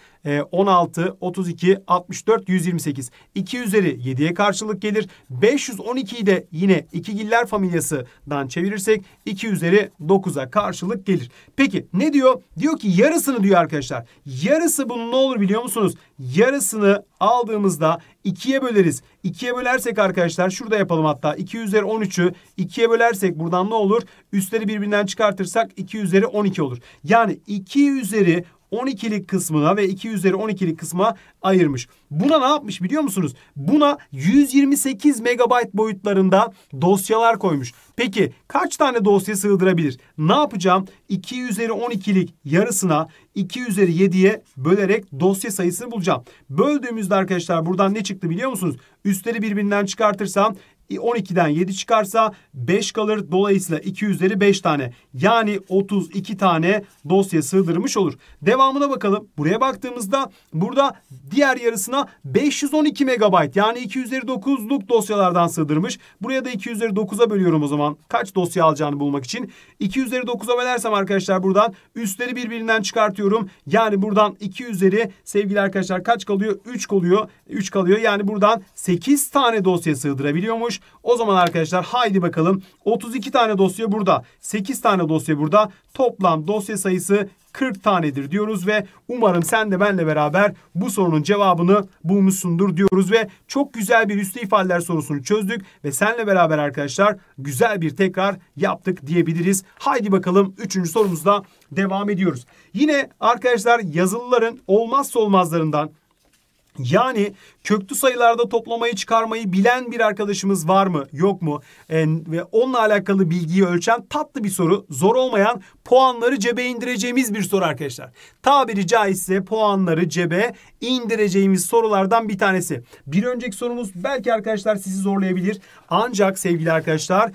16, 32, 64, 128. 2 üzeri 7'ye karşılık gelir. 512'yi de yine ikigiller familyasından çevirirsek 2 üzeri 9'a karşılık gelir. Peki ne diyor? Diyor ki yarısını diyor arkadaşlar. Yarısı bunun ne olur biliyor musunuz? Yarısını aldığımızda 2'ye böleriz. 2'ye bölersek arkadaşlar şurada yapalım hatta 2 üzeri 13'ü 2'ye bölersek buradan ne olur? Üstleri birbirinden çıkartırsak 2 üzeri 12 olur. Yani 2 üzeri 12'lik kısmına ve 2 üzeri 12'lik kısma ayırmış. Buna ne yapmış biliyor musunuz? Buna 128 megabayt boyutlarında dosyalar koymuş. Peki kaç tane dosya sığdırabilir? Ne yapacağım? 2 üzeri 12'lik yarısına 2 üzeri 7'ye bölerek dosya sayısını bulacağım. Böldüğümüzde arkadaşlar buradan ne çıktı biliyor musunuz? Üstleri birbirinden çıkartırsam 12'den 7 çıkarsa 5 kalır. Dolayısıyla 2 üzeri 5 tane yani 32 tane dosya sığdırmış olur. Devamına bakalım. Buraya baktığımızda burada diğer yarısına 512 MB yani 2 üzeri 9'luk dosyalardan sığdırmış. Buraya da 2 üzeri 9'a bölüyorum o zaman. Kaç dosya alacağını bulmak için. 2 üzeri 9'a bölersem arkadaşlar buradan üstleri birbirinden çıkartıyorum. Yani buradan 2 üzeri sevgili arkadaşlar kaç kalıyor? 3 kalıyor. 3 kalıyor. Yani buradan 8 tane dosya sığdırabiliyormuş. O zaman arkadaşlar haydi bakalım 32 tane dosya burada 8 tane dosya burada toplam dosya sayısı 40 tanedir diyoruz ve umarım sen de benle beraber bu sorunun cevabını bulmuşsundur diyoruz ve çok güzel bir üslü ifadeler sorusunu çözdük ve senle beraber arkadaşlar güzel bir tekrar yaptık diyebiliriz. Haydi bakalım 3. sorumuzda devam ediyoruz. Yine arkadaşlar yazılıların olmazsa olmazlarından yani köklü sayılarda toplamayı çıkarmayı bilen bir arkadaşımız var mı yok mu? E, ve onunla alakalı bilgiyi ölçen tatlı bir soru. Zor olmayan puanları cebe indireceğimiz bir soru arkadaşlar. Tabiri caizse puanları cebe indireceğimiz sorulardan bir tanesi. Bir önceki sorumuz belki arkadaşlar sizi zorlayabilir. Ancak sevgili arkadaşlar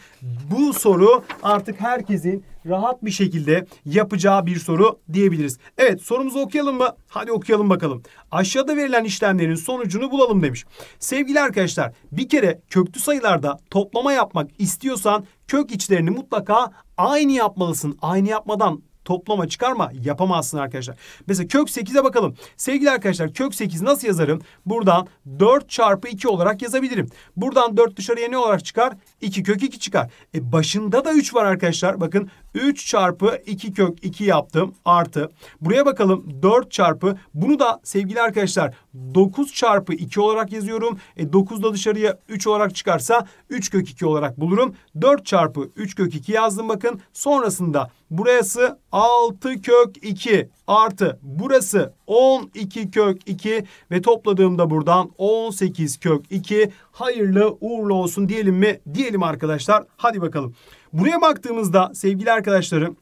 bu soru artık herkesin rahat bir şekilde yapacağı bir soru diyebiliriz. Evet sorumuzu okuyalım mı? Hadi okuyalım bakalım. Aşağıda verilen işlemlerin sonucunu bulalım bulalım demiş. Sevgili arkadaşlar bir kere köklü sayılarda toplama yapmak istiyorsan kök içlerini mutlaka aynı yapmalısın. Aynı yapmadan toplama çıkarma yapamazsın arkadaşlar. Mesela kök 8'e bakalım. Sevgili arkadaşlar kök 8 nasıl yazarım? Buradan 4 çarpı 2 olarak yazabilirim. Buradan 4 dışarıya ne olarak çıkar? 2 kök 2 çıkar. E başında da 3 var arkadaşlar. Bakın 3 çarpı 2 kök 2 yaptım artı. Buraya bakalım 4 çarpı. Bunu da sevgili arkadaşlar 9 çarpı 2 olarak yazıyorum. E 9 da dışarıya 3 olarak çıkarsa 3 kök 2 olarak bulurum. 4 çarpı 3 kök 2 yazdım bakın. Sonrasında Burası 6 kök 2 artı burası 12 kök 2 ve topladığımda buradan 18 kök 2 hayırlı uğurlu olsun diyelim mi? Diyelim arkadaşlar. Hadi bakalım. Buraya baktığımızda sevgili arkadaşlarım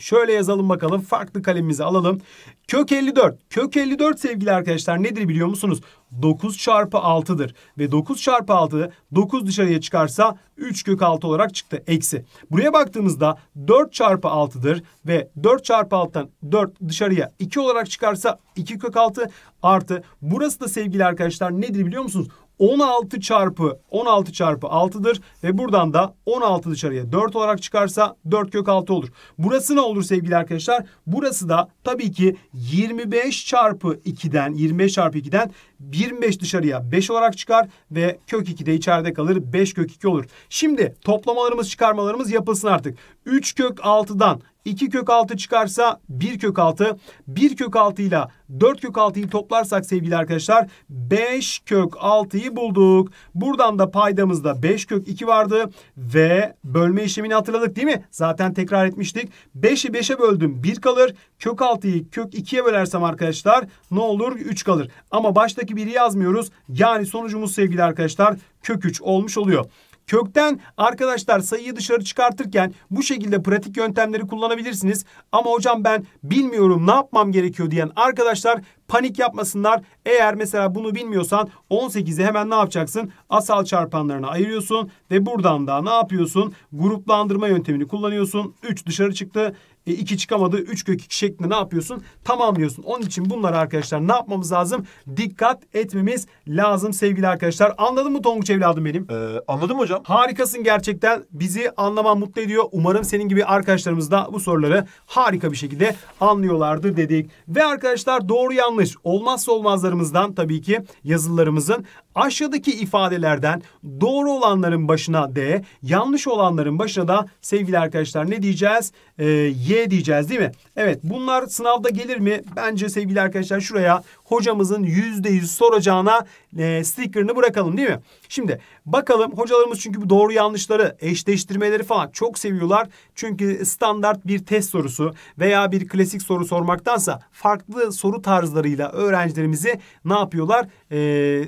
Şöyle yazalım bakalım. Farklı kalemimizi alalım. Kök 54. Kök 54 sevgili arkadaşlar nedir biliyor musunuz? 9 çarpı 6'dır. Ve 9 çarpı 6 9 dışarıya çıkarsa 3 kök 6 olarak çıktı. Eksi. Buraya baktığımızda 4 çarpı 6'dır. Ve 4 çarpı 6'dan 4 dışarıya 2 olarak çıkarsa 2 kök 6 artı. Burası da sevgili arkadaşlar nedir biliyor musunuz? 16 çarpı 16 çarpı 6'dır ve buradan da 16 dışarıya 4 olarak çıkarsa 4 kök 6 olur. Burası ne olur sevgili arkadaşlar? Burası da tabii ki 25 çarpı 2'den 25 çarpı 2'den 25 dışarıya 5 olarak çıkar ve kök 2 de içeride kalır 5 kök 2 olur. Şimdi toplamalarımız çıkarmalarımız yapılsın artık. 3 kök 6'dan 2 kök 6 çıkarsa 1 kök 6. 1 kök 6 ile 4 kök 6'yı toplarsak sevgili arkadaşlar 5 kök 6'yı bulduk. Buradan da paydamızda 5 kök 2 vardı ve bölme işlemini hatırladık değil mi? Zaten tekrar etmiştik. 5'i 5'e böldüm 1 kalır. Kök 6'yı kök 2'ye bölersem arkadaşlar ne olur 3 kalır. Ama baştaki 1'i yazmıyoruz. Yani sonucumuz sevgili arkadaşlar kök 3 olmuş oluyor. Kökten arkadaşlar sayıyı dışarı çıkartırken bu şekilde pratik yöntemleri kullanabilirsiniz. Ama hocam ben bilmiyorum ne yapmam gerekiyor diyen arkadaşlar panik yapmasınlar. Eğer mesela bunu bilmiyorsan 18'i hemen ne yapacaksın? Asal çarpanlarına ayırıyorsun ve buradan da ne yapıyorsun? Gruplandırma yöntemini kullanıyorsun. 3 dışarı çıktı. 2 e, çıkamadı üç kök 2 şeklinde ne yapıyorsun? Tamamlıyorsun. Onun için bunları arkadaşlar ne yapmamız lazım? Dikkat etmemiz lazım sevgili arkadaşlar. Anladın mı Tonguç evladım benim? Ee, anladım hocam. Harikasın gerçekten. Bizi anlaman mutlu ediyor. Umarım senin gibi arkadaşlarımız da bu soruları harika bir şekilde anlıyorlardı dedik. Ve arkadaşlar doğru yanlış olmazsa olmazlarımızdan tabii ki yazılarımızın aşağıdaki ifadelerden doğru olanların başına D, yanlış olanların başına da sevgili arkadaşlar ne diyeceğiz? Ee, y C diyeceğiz değil mi? Evet bunlar sınavda gelir mi? Bence sevgili arkadaşlar şuraya hocamızın %100 soracağına e, sticker'ını bırakalım değil mi? Şimdi bakalım hocalarımız çünkü bu doğru yanlışları eşleştirmeleri falan çok seviyorlar. Çünkü standart bir test sorusu veya bir klasik soru sormaktansa farklı soru tarzlarıyla öğrencilerimizi ne yapıyorlar? E,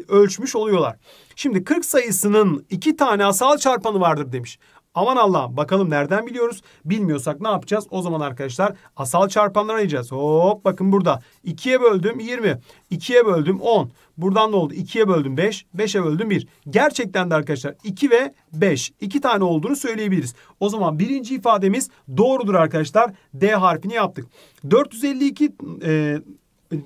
ölçmüş oluyorlar. Şimdi 40 sayısının iki tane asal çarpanı vardır demiş. Aman Allah bakalım nereden biliyoruz? Bilmiyorsak ne yapacağız? O zaman arkadaşlar asal çarpanları arayacağız. Hop bakın burada. 2'ye böldüm 20. 2'ye böldüm 10. Buradan ne oldu? 2'ye böldüm 5. 5'e böldüm 1. Gerçekten de arkadaşlar 2 ve 5. 2 tane olduğunu söyleyebiliriz. O zaman birinci ifademiz doğrudur arkadaşlar. D harfini yaptık. 452 e,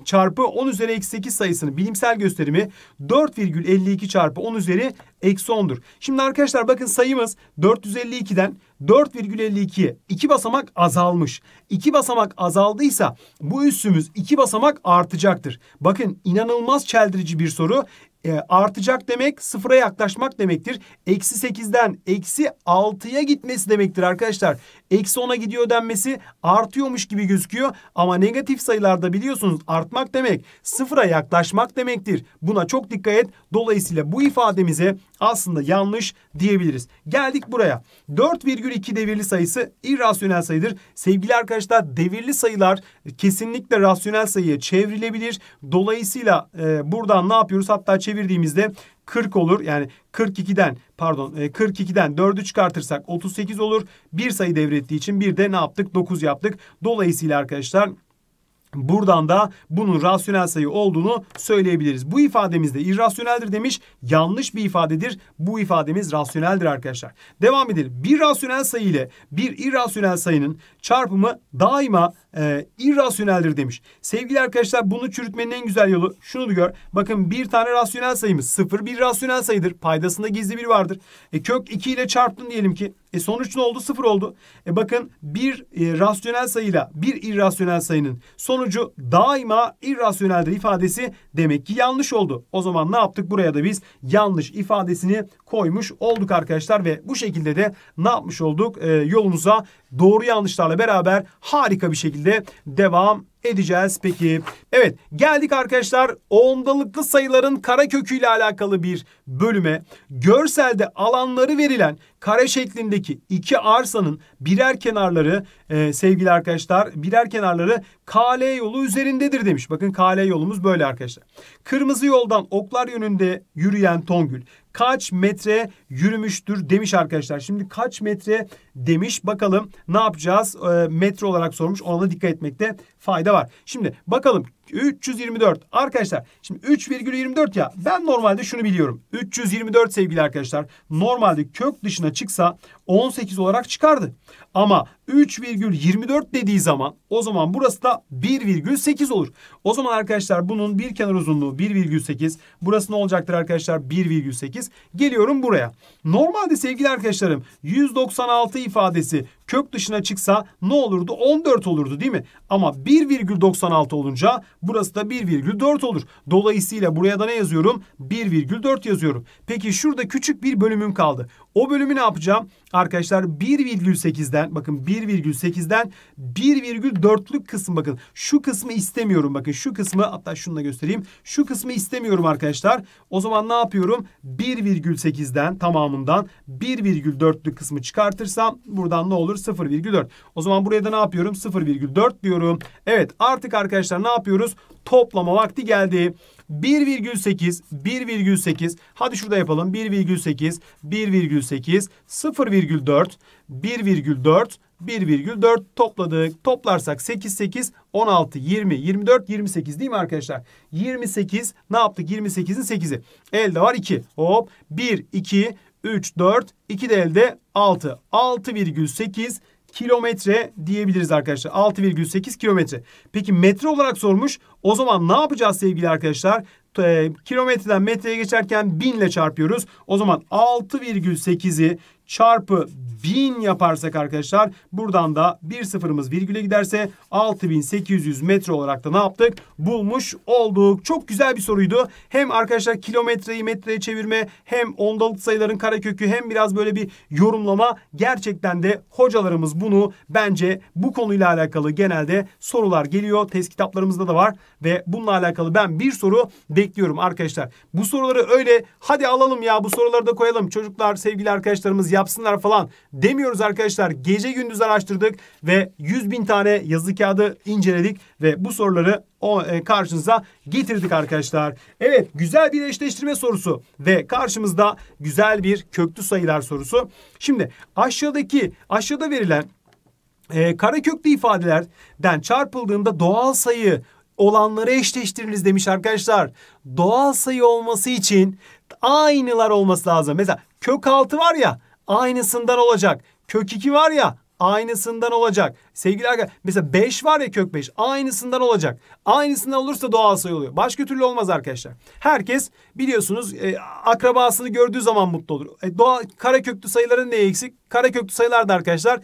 çarpı 10 üzeri eksi 8 sayısının bilimsel gösterimi 4,52 çarpı 10 üzeri eksi 10'dur. Şimdi arkadaşlar bakın sayımız 452'den 4,52'ye 2 basamak azalmış. 2 basamak azaldıysa bu üssümüz 2 basamak artacaktır. Bakın inanılmaz çeldirici bir soru. E, artacak demek sıfıra yaklaşmak demektir. Eksi 8'den eksi 6'ya gitmesi demektir arkadaşlar eksi 10'a gidiyor denmesi artıyormuş gibi gözüküyor. Ama negatif sayılarda biliyorsunuz artmak demek sıfıra yaklaşmak demektir. Buna çok dikkat et. Dolayısıyla bu ifademize aslında yanlış diyebiliriz. Geldik buraya. 4,2 devirli sayısı irrasyonel sayıdır. Sevgili arkadaşlar devirli sayılar kesinlikle rasyonel sayıya çevrilebilir. Dolayısıyla e, buradan ne yapıyoruz? Hatta çevirdiğimizde 40 olur. Yani 42'den pardon 42'den e, 4'ü çıkartırsak 38 olur. Bir sayı devrettiği için bir de ne yaptık? 9 yaptık. Dolayısıyla arkadaşlar Buradan da bunun rasyonel sayı olduğunu söyleyebiliriz. Bu ifademiz de irrasyoneldir demiş. Yanlış bir ifadedir. Bu ifademiz rasyoneldir arkadaşlar. Devam edelim. Bir rasyonel sayı ile bir irrasyonel sayının çarpımı daima e, irrasyoneldir demiş. Sevgili arkadaşlar bunu çürütmenin en güzel yolu şunu da gör. Bakın bir tane rasyonel sayımız sıfır bir rasyonel sayıdır. Paydasında gizli bir vardır. E, kök 2 ile çarptın diyelim ki. E sonuç ne oldu? Sıfır oldu. E bakın bir e, rasyonel sayıyla bir irrasyonel sayının sonuç sonucu daima irrasyoneldir ifadesi demek ki yanlış oldu. O zaman ne yaptık? Buraya da biz yanlış ifadesini koymuş olduk arkadaşlar ve bu şekilde de ne yapmış olduk? E, yolumuza doğru yanlışlarla beraber harika bir şekilde devam edeceğiz peki. Evet geldik arkadaşlar ondalıklı sayıların kara köküyle alakalı bir bölüme. Görselde alanları verilen kare şeklindeki iki arsanın birer kenarları e, sevgili arkadaşlar birer kenarları KL yolu üzerindedir demiş. Bakın KL yolumuz böyle arkadaşlar. Kırmızı yoldan oklar yönünde yürüyen Tongül kaç metre yürümüştür demiş arkadaşlar. Şimdi kaç metre demiş bakalım ne yapacağız? E, metre olarak sormuş. Ona da dikkat etmekte fayda var. Şimdi bakalım 324 arkadaşlar. Şimdi 3,24 ya ben normalde şunu biliyorum. 324 sevgili arkadaşlar. Normalde kök dışına çıksa 18 olarak çıkardı. Ama 3,24 dediği zaman o zaman burası da 1,8 olur. O zaman arkadaşlar bunun bir kenar uzunluğu 1,8. Burası ne olacaktır arkadaşlar? 1,8. Geliyorum buraya. Normalde sevgili arkadaşlarım 196 ifadesi kök dışına çıksa ne olurdu? 14 olurdu değil mi? Ama 1,96 olunca burası da 1,4 olur. Dolayısıyla buraya da ne yazıyorum? 1,4 yazıyorum. Peki şurada küçük bir bölümüm kaldı. O bölümü ne yapacağım? Arkadaşlar 1,8'den bakın 1,8'den 1,4'lük kısım bakın. Şu kısmı istemiyorum bakın. Şu kısmı hatta şunu da göstereyim. Şu kısmı istemiyorum arkadaşlar. O zaman ne yapıyorum? 1,8'den tamamından 1,4'lük kısmı çıkartırsam buradan ne olur? 0,4. O zaman buraya da ne yapıyorum? 0,4 diyorum. Evet artık arkadaşlar ne yapıyoruz? toplama vakti geldi. 1,8, 1,8. Hadi şurada yapalım. 1,8, 1,8, 0,4, 1,4, 1,4 topladık. Toplarsak 8, 8, 16, 20, 24, 28 değil mi arkadaşlar? 28 ne yaptık? 28'in 8'i. Elde var 2. Hop 1, 2, 3, 4, 2 de elde 6. 6,8 kilometre diyebiliriz arkadaşlar. 6,8 kilometre. Peki metre olarak sormuş. O zaman ne yapacağız sevgili arkadaşlar? E, kilometreden metreye geçerken 1000 ile çarpıyoruz. O zaman 6,8'i çarpı 1000 yaparsak arkadaşlar buradan da bir sıfırımız virgüle giderse 6800 metre olarak da ne yaptık? Bulmuş olduk. Çok güzel bir soruydu. Hem arkadaşlar kilometreyi metreye çevirme hem ondalık sayıların karekökü hem biraz böyle bir yorumlama gerçekten de hocalarımız bunu bence bu konuyla alakalı genelde sorular geliyor. Test kitaplarımızda da var ve bununla alakalı ben bir soru bekliyorum arkadaşlar. Bu soruları öyle hadi alalım ya bu soruları da koyalım. Çocuklar sevgili arkadaşlarımız yapsınlar falan demiyoruz arkadaşlar. Gece gündüz araştırdık ve 100 bin tane yazı kağıdı inceledik ve bu soruları o e, karşınıza getirdik arkadaşlar. Evet güzel bir eşleştirme sorusu ve karşımızda güzel bir köklü sayılar sorusu. Şimdi aşağıdaki aşağıda verilen e, karaköklü ifadelerden çarpıldığında doğal sayı olanları eşleştiriniz demiş arkadaşlar. Doğal sayı olması için aynılar olması lazım. Mesela kök altı var ya aynısından olacak. Kök 2 var ya aynısından olacak. Sevgili arkadaşlar mesela 5 var ya kök 5 aynısından olacak. Aynısından olursa doğal sayı oluyor. Başka türlü olmaz arkadaşlar. Herkes biliyorsunuz e, akrabasını gördüğü zaman mutlu olur. E, doğal kare köklü sayıların ne eksik? Kare köklü sayılar da arkadaşlar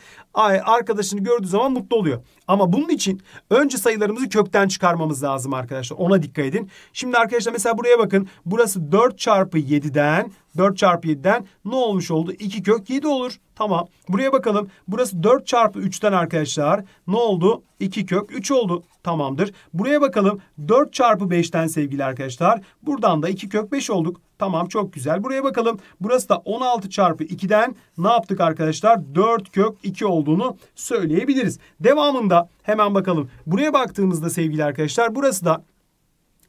arkadaşını gördüğü zaman mutlu oluyor. Ama bunun için önce sayılarımızı kökten çıkarmamız lazım arkadaşlar. Ona dikkat edin. Şimdi arkadaşlar mesela buraya bakın. Burası 4 çarpı 7'den 4 çarpı 7'den ne olmuş oldu? 2 kök 7 olur. Tamam. Buraya bakalım. Burası 4 çarpı 3'ten arkadaşlar. Ne oldu? 2 kök 3 oldu. Tamamdır. Buraya bakalım. 4 çarpı 5'ten sevgili arkadaşlar. Buradan da 2 kök 5 olduk. Tamam çok güzel. Buraya bakalım. Burası da 16 çarpı 2'den ne yaptık arkadaşlar? 4 kök 2 olduğunu söyleyebiliriz. Devamında hemen bakalım. Buraya baktığımızda sevgili arkadaşlar burası da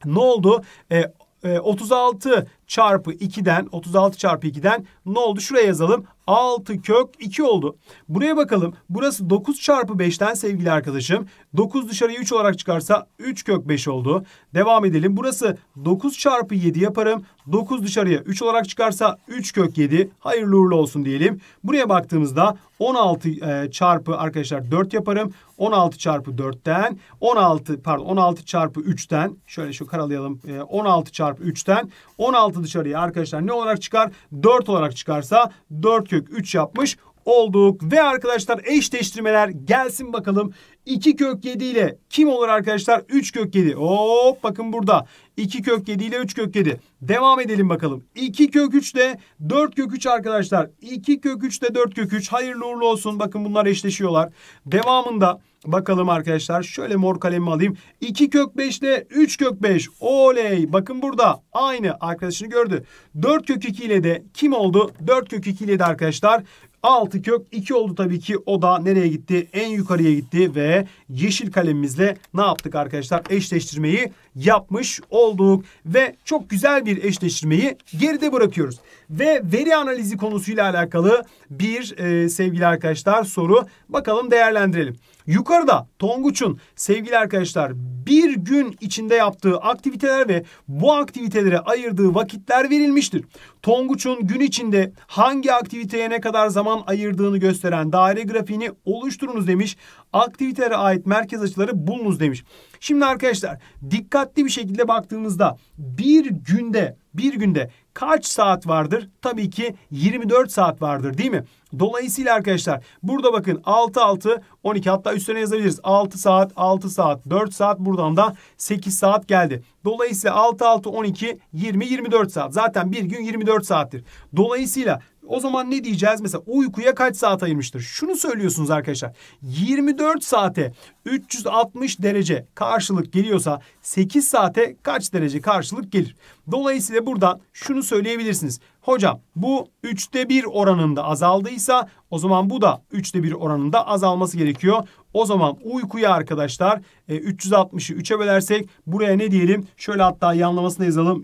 ne oldu? Ee, 36 e, çarpı 2'den 36 çarpı 2'den ne oldu? Şuraya yazalım. 6 kök 2 oldu. Buraya bakalım. Burası 9 çarpı 5'ten sevgili arkadaşım. 9 dışarıya 3 olarak çıkarsa 3 kök 5 oldu. Devam edelim. Burası 9 çarpı 7 yaparım. 9 dışarıya 3 olarak çıkarsa 3 kök 7. Hayırlı uğurlu olsun diyelim. Buraya baktığımızda 16 e, çarpı arkadaşlar 4 yaparım. 16 çarpı 4'ten 16 pardon 16 çarpı 3'ten şöyle şu karalayalım. E, 16 çarpı 3'ten 16 6 dışarıya arkadaşlar ne olarak çıkar? 4 olarak çıkarsa 4 kök 3 yapmış olduk. Ve arkadaşlar eşleştirmeler gelsin bakalım. 2 kök 7 ile kim olur arkadaşlar? 3 kök 7. Hop bakın burada. 2 kök 7 ile 3 kök 7. Devam edelim bakalım. 2 kök 3 ile 4 kök 3 arkadaşlar. 2 kök 3 ile 4 kök 3. Hayırlı uğurlu olsun. Bakın bunlar eşleşiyorlar. Devamında Bakalım arkadaşlar şöyle mor kalemimi alayım. 2 kök 5 ile 3 kök 5. Oley. Bakın burada aynı arkadaşını gördü. 4 kök 2 ile de kim oldu? 4 kök 2 ile de arkadaşlar 6 kök 2 oldu tabii ki. O da nereye gitti? En yukarıya gitti ve yeşil kalemimizle ne yaptık arkadaşlar? Eşleştirmeyi yapmış olduk ve çok güzel bir eşleştirmeyi geride bırakıyoruz. Ve veri analizi konusuyla alakalı bir e, sevgili arkadaşlar soru bakalım değerlendirelim. Yukarıda Tonguç'un sevgili arkadaşlar bir gün içinde yaptığı aktiviteler ve bu aktivitelere ayırdığı vakitler verilmiştir. Tonguç'un gün içinde hangi aktiviteye ne kadar zaman ayırdığını gösteren daire grafiğini oluşturunuz demiş aktivitelere ait merkez açıları bulunuz demiş. Şimdi arkadaşlar dikkatli bir şekilde baktığımızda bir günde bir günde kaç saat vardır? Tabii ki 24 saat vardır değil mi? Dolayısıyla arkadaşlar burada bakın 6 6 12 hatta üstüne yazabiliriz. 6 saat 6 saat 4 saat buradan da 8 saat geldi. Dolayısıyla 6 6 12 20 24 saat. Zaten bir gün 24 saattir. Dolayısıyla o zaman ne diyeceğiz? Mesela uykuya kaç saat ayırmıştır? Şunu söylüyorsunuz arkadaşlar. 24 saate 360 derece karşılık geliyorsa 8 saate kaç derece karşılık gelir? Dolayısıyla buradan şunu söyleyebilirsiniz. Hocam bu 3'te 1 oranında azaldıysa o zaman bu da 3'te 1 oranında azalması gerekiyor. O zaman uykuya arkadaşlar 360'ı e, 3'e bölersek buraya ne diyelim? Şöyle hatta yanlamasını yazalım.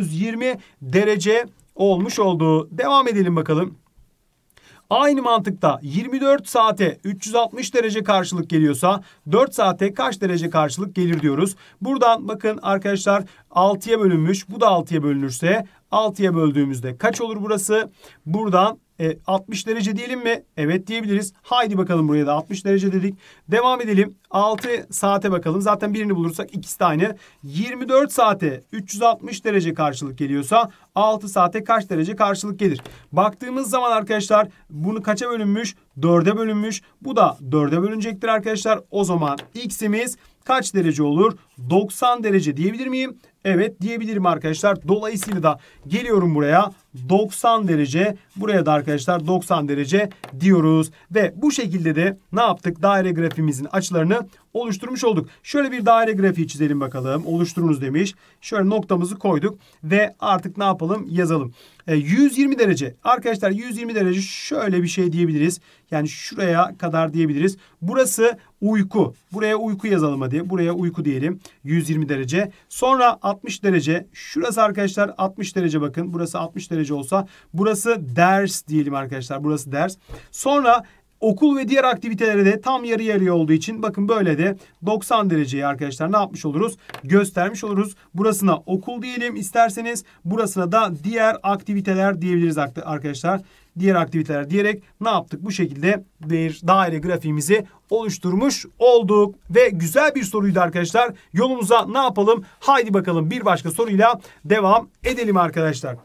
120 derece olmuş oldu. Devam edelim bakalım. Aynı mantıkta 24 saate 360 derece karşılık geliyorsa 4 saate kaç derece karşılık gelir diyoruz. Buradan bakın arkadaşlar 6'ya bölünmüş. Bu da 6'ya bölünürse 6'ya böldüğümüzde kaç olur burası? Buradan e, 60 derece diyelim mi? Evet diyebiliriz. Haydi bakalım buraya da 60 derece dedik. Devam edelim. 6 saate bakalım. Zaten birini bulursak ikisi de aynı. 24 saate 360 derece karşılık geliyorsa 6 saate kaç derece karşılık gelir? Baktığımız zaman arkadaşlar bunu kaça bölünmüş? 4'e bölünmüş. Bu da 4'e bölünecektir arkadaşlar. O zaman x'imiz kaç derece olur? 90 derece diyebilir miyim? Evet diyebilirim arkadaşlar. Dolayısıyla da geliyorum buraya 90 derece. Buraya da arkadaşlar 90 derece diyoruz. Ve bu şekilde de ne yaptık? Daire grafiğimizin açılarını oluşturmuş olduk. Şöyle bir daire grafiği çizelim bakalım. Oluşturunuz demiş. Şöyle noktamızı koyduk ve artık ne yapalım? Yazalım. E, 120 derece. Arkadaşlar 120 derece şöyle bir şey diyebiliriz. Yani şuraya kadar diyebiliriz. Burası uyku. Buraya uyku yazalım hadi. Buraya uyku diyelim. 120 derece. Sonra 60 derece. Şurası arkadaşlar 60 derece bakın. Burası 60 derece olsa burası ders diyelim arkadaşlar. Burası ders. Sonra Okul ve diğer aktivitelere de tam yarı yarıya olduğu için bakın böyle de 90 dereceyi arkadaşlar ne yapmış oluruz? Göstermiş oluruz. Burasına okul diyelim isterseniz. Burasına da diğer aktiviteler diyebiliriz arkadaşlar diğer aktiviteler diyerek ne yaptık? Bu şekilde bir daire grafiğimizi oluşturmuş olduk. Ve güzel bir soruydu arkadaşlar. Yolumuza ne yapalım? Haydi bakalım bir başka soruyla devam edelim arkadaşlar.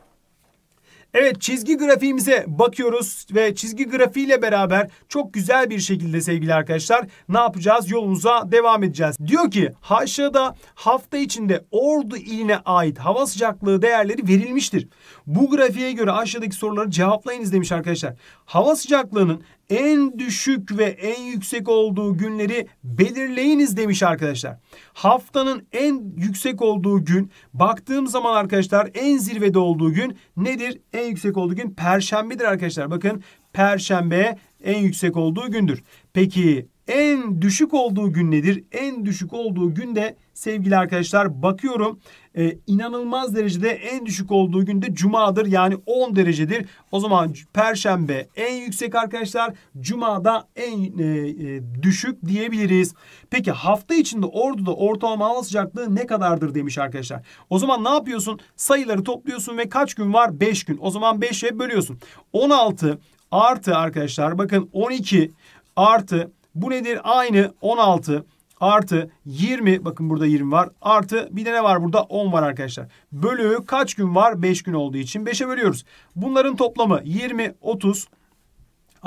Evet çizgi grafiğimize bakıyoruz ve çizgi grafiğiyle beraber çok güzel bir şekilde sevgili arkadaşlar ne yapacağız? Yolumuza devam edeceğiz. Diyor ki haşada hafta içinde Ordu iline ait hava sıcaklığı değerleri verilmiştir. Bu grafiğe göre aşağıdaki soruları cevaplayınız demiş arkadaşlar. Hava sıcaklığının en düşük ve en yüksek olduğu günleri belirleyiniz demiş arkadaşlar. Haftanın en yüksek olduğu gün baktığım zaman arkadaşlar en zirvede olduğu gün nedir? En yüksek olduğu gün perşembedir arkadaşlar. Bakın perşembe en yüksek olduğu gündür. Peki en düşük olduğu gün nedir? En düşük olduğu günde sevgili arkadaşlar bakıyorum e, inanılmaz derecede en düşük olduğu günde cumadır yani 10 derecedir. O zaman perşembe en yüksek arkadaşlar cumada en e, e, düşük diyebiliriz. Peki hafta içinde orduda ortalama hava sıcaklığı ne kadardır demiş arkadaşlar. O zaman ne yapıyorsun? Sayıları topluyorsun ve kaç gün var? 5 gün. O zaman 5'e bölüyorsun. 16 artı arkadaşlar bakın 12 artı bu nedir? Aynı 16 artı 20 bakın burada 20 var. Artı bir de ne var burada? 10 var arkadaşlar. Bölü kaç gün var? 5 gün olduğu için 5'e bölüyoruz. Bunların toplamı 20, 30,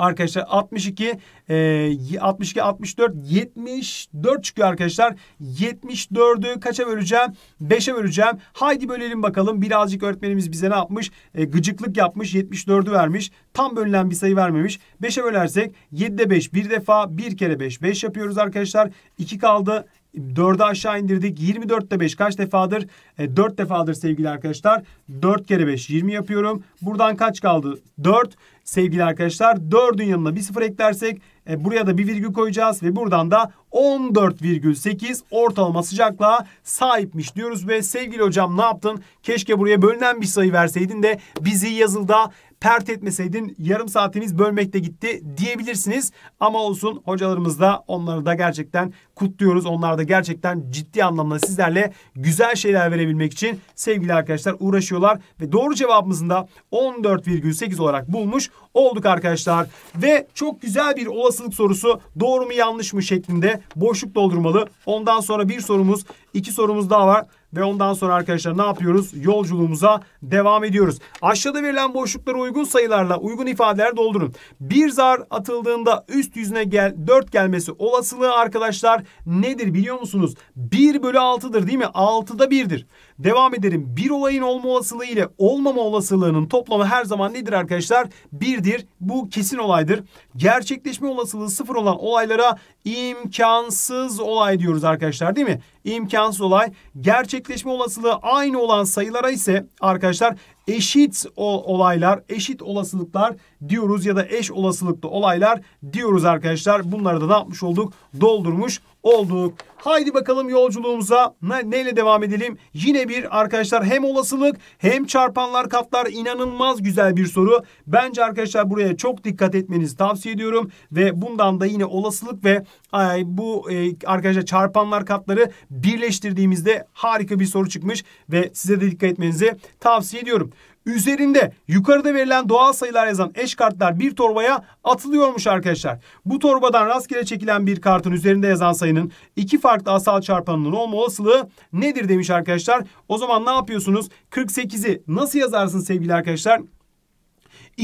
arkadaşlar 62 e, 62 64 74 çıkıyor arkadaşlar. 74'ü kaça böleceğim? 5'e böleceğim. Haydi bölelim bakalım. Birazcık öğretmenimiz bize ne yapmış? E, gıcıklık yapmış. 74'ü vermiş. Tam bölünen bir sayı vermemiş. 5'e bölersek 7'de 5 bir defa. bir kere 5 5 yapıyoruz arkadaşlar. 2 kaldı. 4'ü aşağı indirdik. 24'te 5 kaç defadır? E, 4 defadır sevgili arkadaşlar. 4 kere 5 20 yapıyorum. Buradan kaç kaldı? 4 sevgili arkadaşlar. 4'ün yanına bir sıfır eklersek e, buraya da bir virgül koyacağız ve buradan da 14,8 ortalama sıcaklığa sahipmiş diyoruz ve sevgili hocam ne yaptın? Keşke buraya bölünen bir sayı verseydin de bizi yazılda pert etmeseydin yarım saatimiz bölmekte gitti diyebilirsiniz. Ama olsun hocalarımız da onları da gerçekten kutluyoruz. Onlar da gerçekten ciddi anlamda sizlerle güzel şeyler verebilmek için sevgili arkadaşlar uğraşıyorlar. Ve doğru cevabımızın da 14,8 olarak bulmuş olduk arkadaşlar. Ve çok güzel bir olasılık sorusu doğru mu yanlış mı şeklinde boşluk doldurmalı. Ondan sonra bir sorumuz iki sorumuz daha var. Ve ondan sonra arkadaşlar ne yapıyoruz? Yolculuğumuza devam ediyoruz. Aşağıda verilen boşluklara uygun sayılarla uygun ifadeler doldurun. Bir zar atıldığında üst yüzüne gel 4 gelmesi olasılığı arkadaşlar nedir biliyor musunuz? 1 bölü 6'dır değil mi? 6'da 1'dir. Devam edelim. Bir olayın olma olasılığı ile olmama olasılığının toplamı her zaman nedir arkadaşlar? Birdir. Bu kesin olaydır. Gerçekleşme olasılığı sıfır olan olaylara imkansız olay diyoruz arkadaşlar değil mi? İmkansız olay. Gerçekleşme olasılığı aynı olan sayılara ise arkadaşlar eşit olaylar, eşit olasılıklar diyoruz ya da eş olasılıklı olaylar diyoruz arkadaşlar. Bunları da ne yapmış olduk? Doldurmuş olduk. Haydi bakalım yolculuğumuza ne, neyle devam edelim? Yine bir arkadaşlar hem olasılık hem çarpanlar katlar inanılmaz güzel bir soru. Bence arkadaşlar buraya çok dikkat etmenizi tavsiye ediyorum. Ve bundan da yine olasılık ve ay, bu e, arkadaşlar çarpanlar katları birleştirdiğimizde harika bir soru çıkmış. Ve size de dikkat etmenizi tavsiye ediyorum. Üzerinde yukarıda verilen doğal sayılar yazan eş kartlar bir torbaya atılıyormuş arkadaşlar. Bu torbadan rastgele çekilen bir kartın üzerinde yazan sayının iki farklı asal çarpanının olma olasılığı nedir demiş arkadaşlar. O zaman ne yapıyorsunuz? 48'i nasıl yazarsın sevgili arkadaşlar?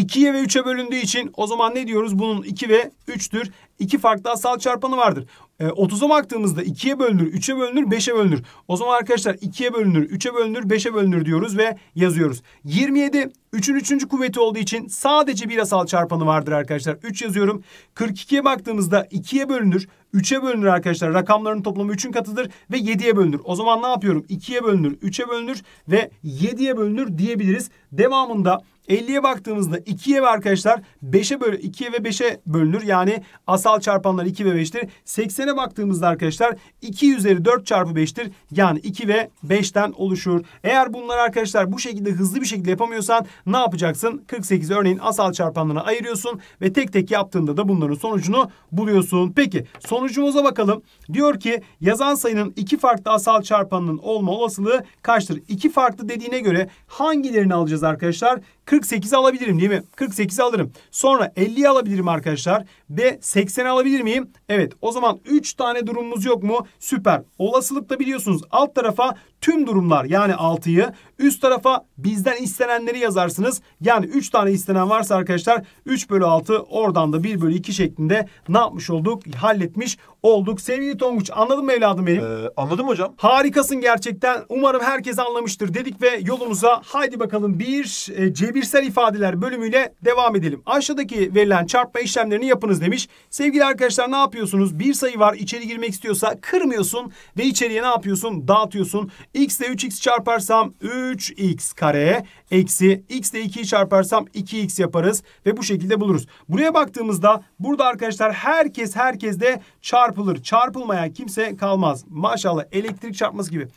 2'ye ve 3'e bölündüğü için o zaman ne diyoruz? Bunun 2 ve 3'tür. 2 farklı asal çarpanı vardır. E, 30'a baktığımızda 2'ye bölünür, 3'e bölünür, 5'e bölünür. O zaman arkadaşlar 2'ye bölünür, 3'e bölünür, 5'e bölünür diyoruz ve yazıyoruz. 27 3'ün 3. kuvveti olduğu için sadece bir asal çarpanı vardır arkadaşlar. 3 yazıyorum. 42'ye baktığımızda 2'ye bölünür, 3'e bölünür arkadaşlar. Rakamların toplamı 3'ün katıdır ve 7'ye bölünür. O zaman ne yapıyorum? 2'ye bölünür, 3'e bölünür ve 7'ye bölünür diyebiliriz. Devamında 50'ye baktığımızda 2'ye ve arkadaşlar 5'e böl 2'ye ve 5'e bölünür. Yani asal çarpanlar 2 ve 5'tir. 80'e baktığımızda arkadaşlar 2 üzeri 4 çarpı 5'tir. Yani 2 ve 5'ten oluşur. Eğer bunları arkadaşlar bu şekilde hızlı bir şekilde yapamıyorsan ne yapacaksın? 48'i örneğin asal çarpanlarına ayırıyorsun ve tek tek yaptığında da bunların sonucunu buluyorsun. Peki sonucumuza bakalım. Diyor ki yazan sayının 2 farklı asal çarpanının olma olasılığı kaçtır? 2 farklı dediğine göre hangilerini alacağız arkadaşlar? 40 48 alabilirim değil mi? 48 alırım. Sonra 50 alabilirim arkadaşlar. Ve 80 alabilir miyim? Evet. O zaman 3 tane durumumuz yok mu? Süper. Olasılıkta biliyorsunuz alt tarafa tüm durumlar yani 6'yı üst tarafa bizden istenenleri yazarsınız. Yani 3 tane istenen varsa arkadaşlar 3 bölü 6 oradan da 1 bölü 2 şeklinde ne yapmış olduk? Halletmiş olduk. Sevgili Tonguç anladın mı evladım benim? Ee, anladım hocam. Harikasın gerçekten. Umarım herkes anlamıştır dedik ve yolumuza haydi bakalım bir e, cebirsel ifadeler bölümüyle devam edelim. Aşağıdaki verilen çarpma işlemlerini yapınız demiş. Sevgili arkadaşlar ne yapıyorsunuz? Bir sayı var içeri girmek istiyorsa kırmıyorsun ve içeriye ne yapıyorsun? Dağıtıyorsun. X ile 3x çarparsam 3x kare eksi x ile 2'yi çarparsam 2x yaparız ve bu şekilde buluruz. Buraya baktığımızda burada arkadaşlar herkes herkes de çarp çarpılır. Çarpılmayan kimse kalmaz. Maşallah elektrik çarpması gibi.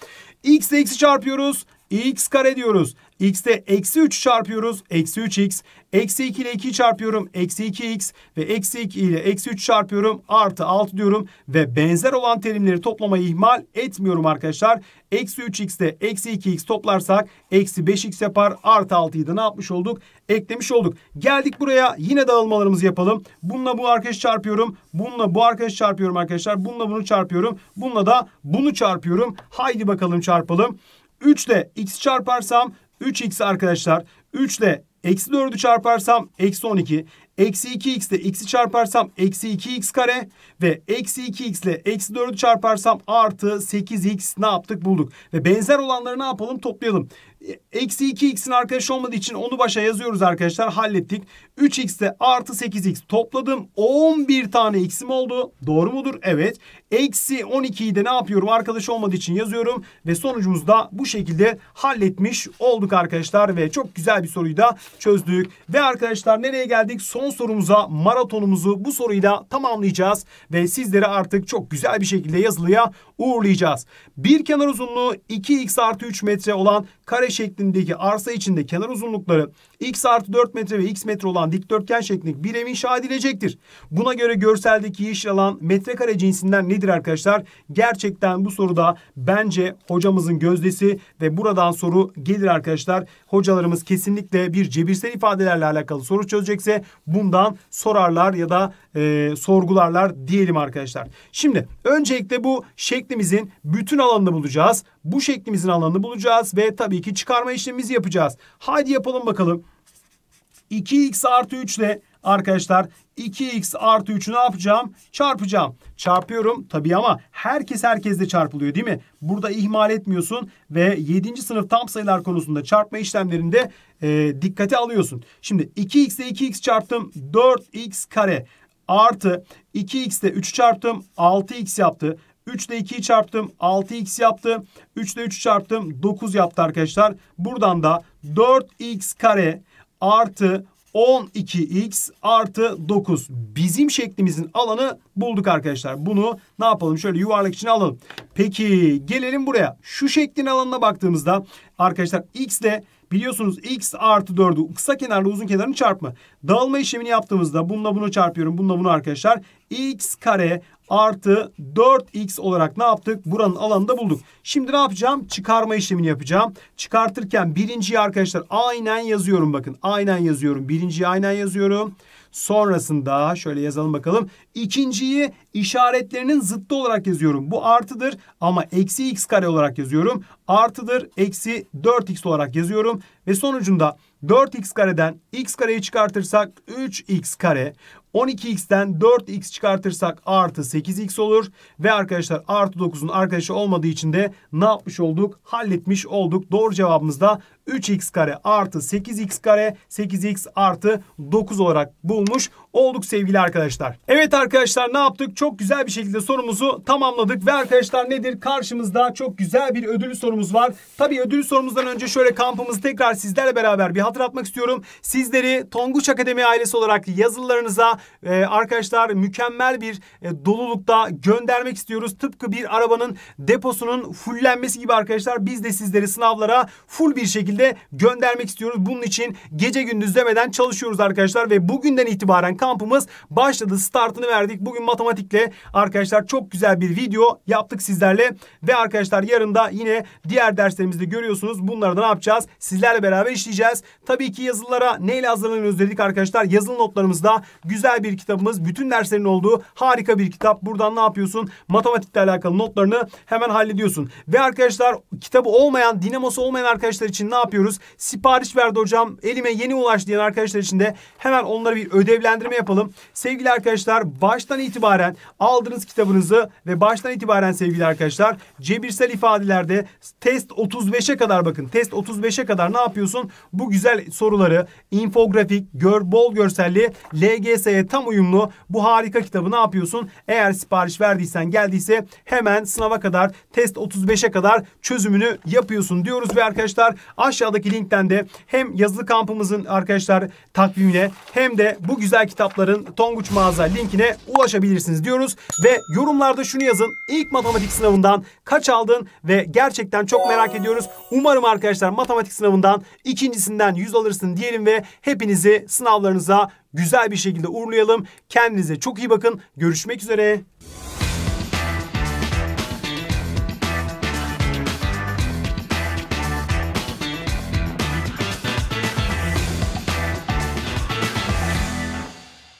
X ile X'i çarpıyoruz x kare diyoruz. x'te eksi 3 çarpıyoruz. Eksi 3x. Eksi 2 ile 2 çarpıyorum. Eksi 2x. Ve eksi 2 ile eksi 3 çarpıyorum. Artı 6 diyorum. Ve benzer olan terimleri toplamayı ihmal etmiyorum arkadaşlar. Eksi 3x'te eksi 2x toplarsak eksi 5x yapar. Artı 6'yı da ne yapmış olduk? Eklemiş olduk. Geldik buraya. Yine dağılmalarımızı yapalım. Bununla bu arkadaşı çarpıyorum. Bununla bu arkadaşı çarpıyorum arkadaşlar. Bununla bunu çarpıyorum. Bununla da bunu çarpıyorum. Haydi bakalım çarpalım. 3 ile x çarparsam 3x arkadaşlar. 3 ile eksi 4'ü çarparsam eksi 12. Eksi 2x ile x'i çarparsam eksi 2x kare. Ve eksi 2x ile eksi 4'ü çarparsam artı 8x ne yaptık bulduk. Ve benzer olanları ne yapalım toplayalım. E, eksi 2x'in arkadaşı olmadığı için onu başa yazıyoruz arkadaşlar. Hallettik. 3x'te x artı 8x topladım. 11 tane x'im oldu. Doğru mudur? Evet. Eksi 12'yi de ne yapıyorum? Arkadaş olmadığı için yazıyorum. Ve sonucumuzu da bu şekilde halletmiş olduk arkadaşlar. Ve çok güzel bir soruyu da çözdük. Ve arkadaşlar nereye geldik? Son sorumuza maratonumuzu bu soruyla tamamlayacağız. Ve sizlere artık çok güzel bir şekilde yazılıya uğurlayacağız. Bir kenar uzunluğu 2x artı 3 metre olan kare şeklindeki arsa içinde kenar uzunlukları x artı 4 metre ve x metre olan dikdörtgen şeklinde bir ev inşa edilecektir. Buna göre görseldeki yeşil alan metrekare cinsinden nedir arkadaşlar? Gerçekten bu soruda bence hocamızın gözdesi ve buradan soru gelir arkadaşlar. Hocalarımız kesinlikle bir cebirsel ifadelerle alakalı soru çözecekse bundan sorarlar ya da e, sorgularlar diyelim arkadaşlar. Şimdi öncelikle bu şeklimizin bütün alanını bulacağız. Bu şeklimizin alanını bulacağız ve tabii ki çıkarma işlemimizi yapacağız. Haydi yapalım bakalım. 2x artı 3 ile arkadaşlar 2x artı 3'ü ne yapacağım? Çarpacağım. Çarpıyorum tabii ama herkes herkesle çarpılıyor değil mi? Burada ihmal etmiyorsun ve 7. sınıf tam sayılar konusunda çarpma işlemlerinde e, dikkate alıyorsun. Şimdi 2x ile 2x çarptım 4x kare artı 2x ile 3 çarptım 6x yaptı. 3 ile 2'yi çarptım 6x yaptı. 3 ile 3 çarptım 9 yaptı arkadaşlar. Buradan da 4x kare artı 12x artı 9. Bizim şeklimizin alanı bulduk arkadaşlar. Bunu ne yapalım? Şöyle yuvarlak içine alalım. Peki gelelim buraya. Şu şeklin alanına baktığımızda arkadaşlar x de biliyorsunuz x artı 4'ü kısa kenarla uzun kenarın çarpma Dağılma işlemini yaptığımızda bununla bunu çarpıyorum. Bununla bunu arkadaşlar. x kare artı 4x olarak ne yaptık? Buranın alanını da bulduk. Şimdi ne yapacağım? Çıkarma işlemini yapacağım. Çıkartırken birinciyi arkadaşlar aynen yazıyorum bakın. Aynen yazıyorum. Birinciyi aynen yazıyorum. Sonrasında şöyle yazalım bakalım. İkinciyi işaretlerinin zıttı olarak yazıyorum. Bu artıdır ama eksi x kare olarak yazıyorum. Artıdır eksi 4x olarak yazıyorum. Ve sonucunda 4x kareden x kareyi çıkartırsak 3x kare. 12x'ten 4x çıkartırsak artı 8x olur. Ve arkadaşlar artı 9'un arkadaşı olmadığı için de ne yapmış olduk? Halletmiş olduk. Doğru cevabımız da 3x kare artı 8x kare 8x artı 9 olarak bulmuş olduk sevgili arkadaşlar. Evet arkadaşlar ne yaptık? Çok güzel bir şekilde sorumuzu tamamladık ve arkadaşlar nedir? Karşımızda çok güzel bir ödüllü sorumuz var. Tabii ödül sorumuzdan önce şöyle kampımızı tekrar sizlerle beraber bir hatırlatmak istiyorum. Sizleri Tonguç Akademi ailesi olarak yazılarınıza e, arkadaşlar mükemmel bir e, dolulukta göndermek istiyoruz. Tıpkı bir arabanın deposunun fullenmesi gibi arkadaşlar biz de sizleri sınavlara full bir şekilde şekilde göndermek istiyoruz. Bunun için gece gündüz demeden çalışıyoruz arkadaşlar ve bugünden itibaren kampımız başladı. Startını verdik. Bugün matematikle arkadaşlar çok güzel bir video yaptık sizlerle ve arkadaşlar yarın da yine diğer derslerimizde görüyorsunuz. Bunları da ne yapacağız? Sizlerle beraber işleyeceğiz. Tabii ki yazılılara neyle hazırlanıyoruz dedik arkadaşlar. Yazılı notlarımızda güzel bir kitabımız. Bütün derslerin olduğu harika bir kitap. Buradan ne yapıyorsun? Matematikle alakalı notlarını hemen hallediyorsun. Ve arkadaşlar kitabı olmayan, dinamosu olmayan arkadaşlar için ne yapıyoruz? Sipariş verdi hocam elime yeni ulaştı diyen arkadaşlar için de hemen onlara bir ödevlendirme yapalım. Sevgili arkadaşlar baştan itibaren aldığınız kitabınızı ve baştan itibaren sevgili arkadaşlar cebirsel ifadelerde test 35'e kadar bakın. Test 35'e kadar ne yapıyorsun? Bu güzel soruları infografik, gör, bol görselli, LGS'ye tam uyumlu bu harika kitabı ne yapıyorsun? Eğer sipariş verdiysen geldiyse hemen sınava kadar test 35'e kadar çözümünü yapıyorsun diyoruz ve arkadaşlar Aşağıdaki linkten de hem yazılı kampımızın arkadaşlar takvimine hem de bu güzel kitapların Tonguç mağaza linkine ulaşabilirsiniz diyoruz. Ve yorumlarda şunu yazın. İlk matematik sınavından kaç aldın ve gerçekten çok merak ediyoruz. Umarım arkadaşlar matematik sınavından ikincisinden 100 alırsın diyelim ve hepinizi sınavlarınıza güzel bir şekilde uğurlayalım. Kendinize çok iyi bakın. Görüşmek üzere.